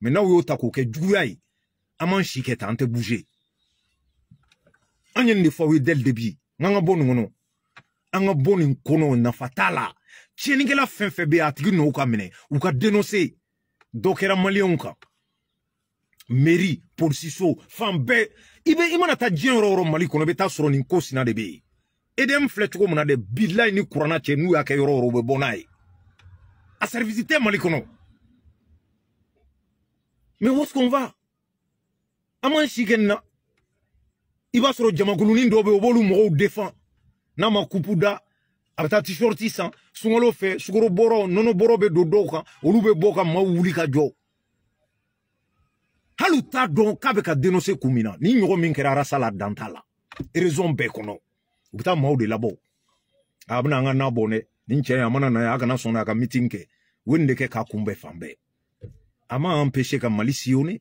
mɛ n'aw y'o ta k'o kɛ juguya ye an m'an si kɛ tan an tɛ bouger an ye nin de fɔ aw ye dès le début n k'an ka bɔ nin kɔnɔ an ka bɔ nin kɔnɔ nafa t'a la tiɲɛnikɛla fɛn fɛn bɛ yen a tigi n'o ka minɛ u ka dénoncer dɔ kɛra maliyɛnw kan mairie polisiso fan bɛɛ i be i mana taa diɲɛ yɔrɔ yɔrɔ mali kɔnɔ i be taa sɔrɔ nin ko sina de be yen edem filɛ cogo min na dɛ bilayi ni kuranna cɛ n'u y'a kɛ yɔrɔ yɔrɔ u bɛ bɔ n'a ye a servisi tɛ mali kɔnɔ mais wasikɔn fa an m'an si kɛ nin na i b'a sɔrɔ jamakurunin dɔw bɛ yen u b'olu mɔgɔw defan n'a ma kupu da a bɛ taa t-shirt san sunkalo fɛ sugaro bɔrɔ nɔnɔ bɔrɔ bɛ don dɔw kan olu bɛ bɔ ka maaw wuli ka jɔ hali u t'a dɔn k'a bɛ ka denonse kun min na ni ɲɔgɔn min kɛra arasa la dan t'a la erezɔn bɛɛ kɔnɔ u bɛ taa maaw de labɔ a bɛna an ka na bɔn dɛ nin cɛ in a mana na yan a kana sɔn n'a ka mitin kɛ u ye nin de kɛ k'a kunbɛn fan bɛɛ a ma empêché ka mali sillonner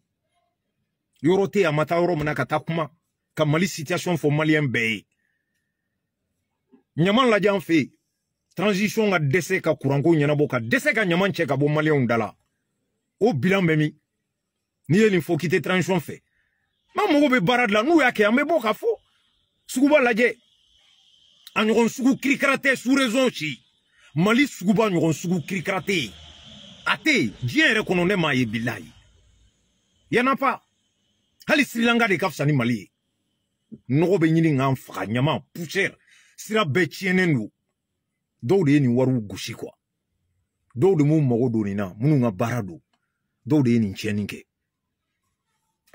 yɔrɔ tɛ yen a ma taa yɔrɔ min na ka taa kuma ka mali situation fɔ maliyɛn bɛɛ ye ɲama lajɛ an fɛ yen transition ka dɛsɛ ka kuranko ɲɛnabɔ ka dɛsɛ ka ɲama cɛ ka bɔ maliyɛnw da la o bilan bɛ min n'i ye nin fɔ k'i tɛ transition fɛ n'an mago bɛ baara de la n'u y'a kɛ an bɛ bɔ ka fɔ suguba lajɛ a ɲɔgɔn sugu kirikara tɛ sous-région si mali suguba ɲɔgɔn sugu kirikara tɛ yen a tɛ yen diɲɛ yɛrɛ kɔnɔ ne m'a ye bilayi yanapa hali sirilanka de ka fisa ni mali ye nɔgɔ bɛ ɲini k'an faga ɲama poussière sira bɛɛ tiɲɛnen don dɔw de ye nin wariw gosi kuwa dɔw de m'u mago don nin na minnu ka baara don dɔw de ye nin tiɲɛni kɛ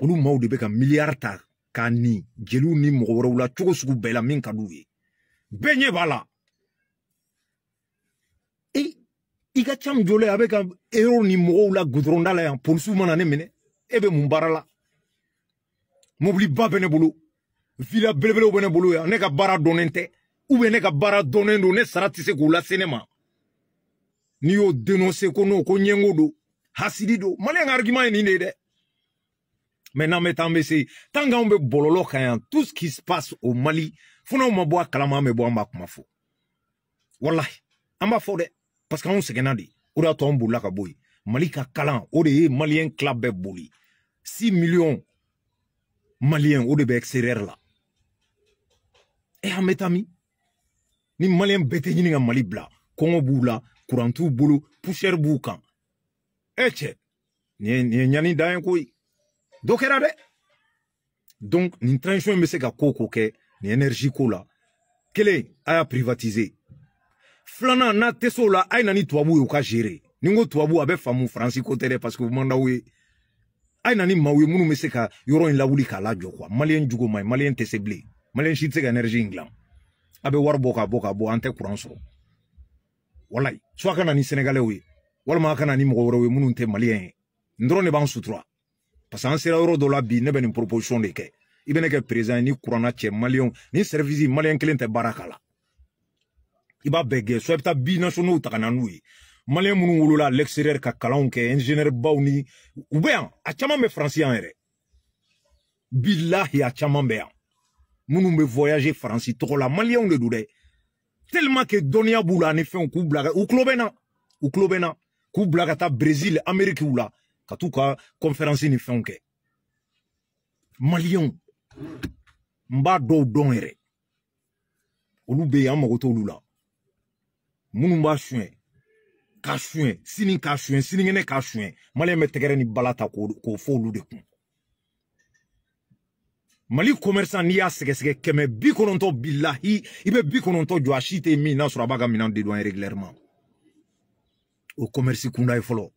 olu maaw de bɛ ka miliyari ta k'a ni jeliw ni mɔgɔ wɛrɛw la cogo sugu bɛɛ la min ka d'u ye bɛɛ ɲɛ b'a la e i ka cam jɔlen a bɛ ka ero ni mɔgɔw la gudɔrɔnda la yan polisiw mana ne minɛ e bɛ mun baara la mobiliba bɛ ne bolo vila belebelew bɛ ne bolo yan ne ka baara dɔnnen tɛ ubiyɛn ne ka baara dɔnnen don ne sara tɛ se k'u lase ne ma n'i y'o denonse ko n'o ko ɲɛngo don hasidi don maliyɛn ka argument ye nin de ye dɛ Maintenant, maintenant, mais c'est, tant qu'on me bololo kayan, tout ce qui se passe au Mali, funa ma boa kalama me boa mba kuma fo. Wallahi, amba fo de, parce qu'on se gena di, ou da ton boula ka boy, Mali ka kalan, ou de Malien club be bouli. 6 millions Maliens, ou de be extérieur là. Et en metami, ni Malien bete yini Mali bla, Kongo boula, kurantu boulou, poussière boukan. Eche, ni, ni, ni, ni, ni, dɔ kɛra dɛ donc nin transition in bɛ se ka ko o ko kɛ nin énergie ko la kelen a y'a privatiser filanan n'a tɛ se o la a ye na ni tubabu ye u ka gérer ni n ko tubabu a bɛ faamu faransi ko tɛ dɛ parce que u man d'aw ye a ye na ni maaw ye minnu bɛ se ka yɔrɔ in lawuli k'a lajɔ quoi maliyɛn jogo man ɲi maliyɛn tɛ se bilen maliyɛn si tɛ se ka énergie in dilan a bɛ wari bɔ ka bɔ ka bɔ an tɛ kuran sɔrɔ walayi so a ka na ni sɛnɛgalɛw ye walima a ka na ni mɔgɔ wɛrɛw ye minnu tɛ maliyɛn ye nin dɔrɔn de b'an sutura parce que an sera yɔrɔ la bi ne proposition de kɛ Il ne président ni kuranna Malion, ni service Malien kelen Barakala. baara k'a la i soit binationaux ta ka na n'u ye maliyɛn l'extérieur ka kalanw ingénieur baouni, ou bien, a caman me français yan a tchaman béan. nous me voyager français. Trop la de don tellement que Donia Boula ne fait un coup blague, ou tulo ou na coup blague à ta Brésil, Amérique ou là. ka t'u ka conférence ni fɛnw kɛ maliyɛnw n b'a dɔw dɔn yɛrɛ olu bɛ yen an mago t'olu la minnu b'a suɲɛ k'a suɲɛ sini k'a suɲɛ sinikɛnɛ k'a suɲɛ maliyɛn bɛ tɛgɛrɛ ni bala ta k'o fɔ olu de kun mali commerçant n'i y'a sɛgɛsɛgɛ kɛmɛ bi kɔnɔntɔ bilahi i bɛ bi kɔnɔntɔ jɔ a si tɛ min n'a sɔrɔ a b'a ka minɛn de dɔn régulièrement o commerce kunda ye fɔlɔ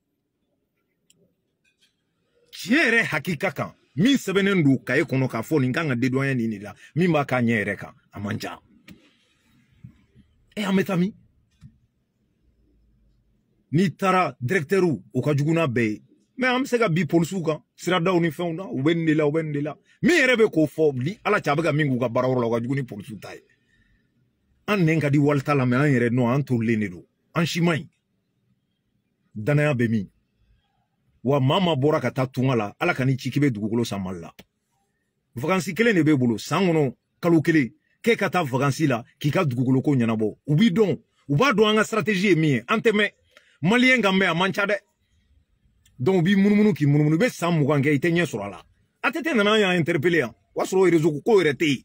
tiɲɛ yɛrɛ hakika kan min sɛbɛnnen don kaye kɔnɔ k'a e fɔ nin kan ka dedɔnya nin de la min b'a k'a ɲɛ yɛrɛ kan a man ca e an bɛ taa min n'i taara dɛrɛkitɛriw o ka jugu n'a bɛɛ ye mɛ an bɛ se ka bi polisiw kan siradaw ni fɛnw na u bɛ nin de la u bɛ nin de la min yɛrɛ bɛ k'o fɔ ni ala cɛ a bɛ ka min k'u ka baarayɔrɔ la o ka jugu ni polisiw ta ye an nɛn ka di walita la mɛ an yɛrɛ nɔ an tolilen de don an si man ɲi danaya bɛ min wa mama bora bɔra ka taa tunga la ala kan'i ci k'i be dugukolo san mali la vakansi kelen de b'e bolo saan kɔnɔ kalo kelen k'e ka taa vakansi la k'i ka dugukoloko ɲɛnabɔ u b'i dɔn u b'a dɔn an ka stratégie ye min ye an tɛ maliyɛn ka mɛn a man ca dɛ donc u b'i munumunu k'i munumunu i be san mugan kɛ i tɛ ɲɛ sɔrɔ a la ATT nana y'an interpele yan o y'a sɔrɔ réseau ko yɛrɛ tɛ yen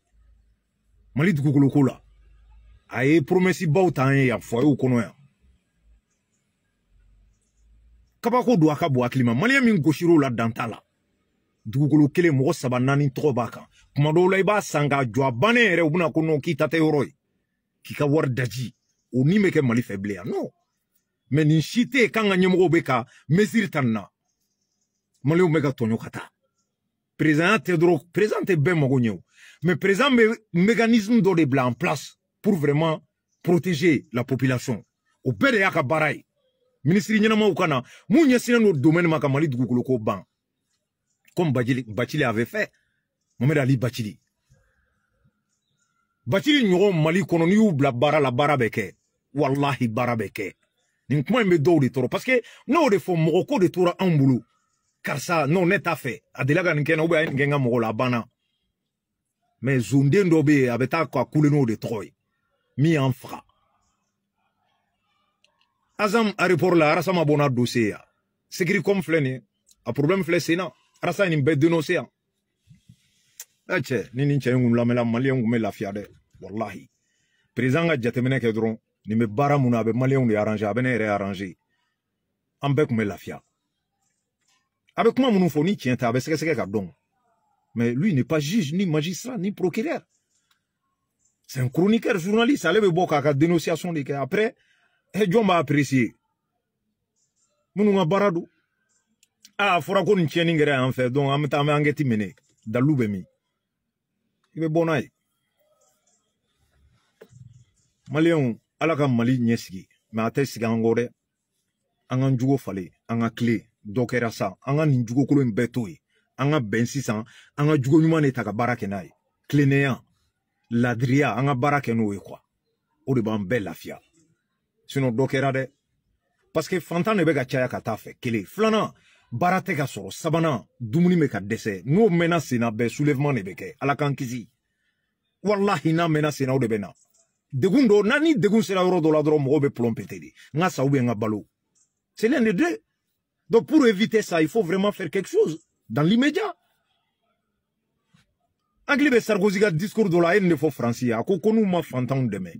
mali dugukoloko la a ye promesse baw ta an ye yan foyerw kɔnɔ yan kabako don a ka bon hakili ma maliyɛn min gosir'o la dan t'a dugukolo kelen mɔgɔ saba naani tro b'a kan kuma dɔw la i b'a san k'a jɔ a bannen yɛrɛ u bɛna k'i ka daji o ni mali faible non mɛ nin si tɛ yen k'an ka na maliyɛnw bɛ mais présent mécanisme dɔ de en place pour vraiment protéger la population o bɛɛ de minisiri ɲɛnamaw ka na mun ɲɛsinnen don domaine ma ka mali dugukolo ko ban comme bacili bacili avait fait mohamed ali bacili bacili ɲɔgɔn mali kɔnɔ n'i y'u bila baara la baara bɛ kɛ wallahi baara bɛ kɛ nin kuma in bɛ dɔw de tɔɔrɔ parce que n'o de fɔ mɔgɔ ko de tora anw bolo karisa non ne t'a fɛ a delila ka nin kɛ n na ubiyɛn a ye nin kɛ n ka mɔgɔ la a banna mɛ zonden dɔ bɛ yen a bɛ taa a kulen n'o de tɔgɔ ye min y'an faga azam aéroport la arasa ma bɔnna dose ya comme kɔmi a problème filɛ sen na arasa ye nin bɛɛ dénoncé yan ni eh, nin cɛ la kun lamɛnna maliyɛn kun bɛ wallahi. Présent walahi président ka ni me dɔrɔn nin be malion mun de arranger a bɛ ne yɛrɛ arranger an bɛɛ kun bɛ lafiya a bɛ kuma mais lui n'est pas juge ni magistrat ni procureur c'est un chroniqueur journaliste Allez me bɔ k'a dénonciation de après he eh, jɔn b'a apprécier minnu ka baara don ah, a fɔra ko nin tiɲɛni kɛra yan fɛ donc an bɛ taa an bɛ enquête minɛ dalilu bɛ min i bɛ bɔ n'a ye maliyɛnw ala ka mali ɲɛ sigi mɛ a tɛ sigi an kɔ dɛ an k'an jogo falen an ka kile dɔ kɛra sa an ka nin jogokolo in bɛɛ to yen an ka bɛn sisan an ka jogo ɲuman de ta ka baara kɛ n'a ye tilennenya ladiriya an ka baara kɛ n'o ye kuwa o de b'an bɛɛ lafiya sinon dɔ kɛra Parce que fantan ne bɛ ka caya ka taa fɛ kelen filanan baara tɛ ka dumuni bɛ ka dɛsɛ n'o mɛnna senna soulèvement ne bɛ kɛ ala k'an n'a mɛnna de bɛ na degun dɔ n'a la dɔrɔn mɔgɔw bɛ plomb de sa ou bien c'est l'un des deux donc pour éviter ça il faut vraiment faire quelque chose dans l'immédiat hakili bɛ ben, sarkozy discours de la a ye nin de fɔ faransi a ko ko ma fantanw demain.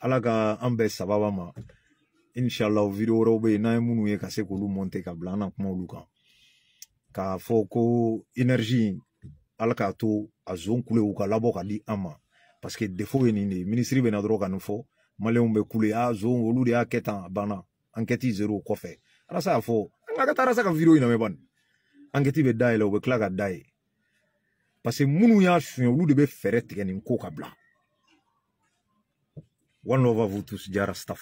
ala ka ambes sa babama, in shal la ou video roube, nan yon e mounou ye kase koulou monte ka blan, nan kouman ou luka. Ka foko enerji, ala ka to, a zon koule ou ka labo ka li ama, paske defo yon e ine, ministri be nadro ka nou fò, male yon be koule a, zon woulou de a ketan, banan, anketi zero kwa fe. Rasa ya fò, an gata rasa ka video yon ame ban, anketi be daye lè, wè klaka daye. Pase mounou ya chun, yon loulou de be feret, gen yon kou ka blan. wanaovavuto sejarah staff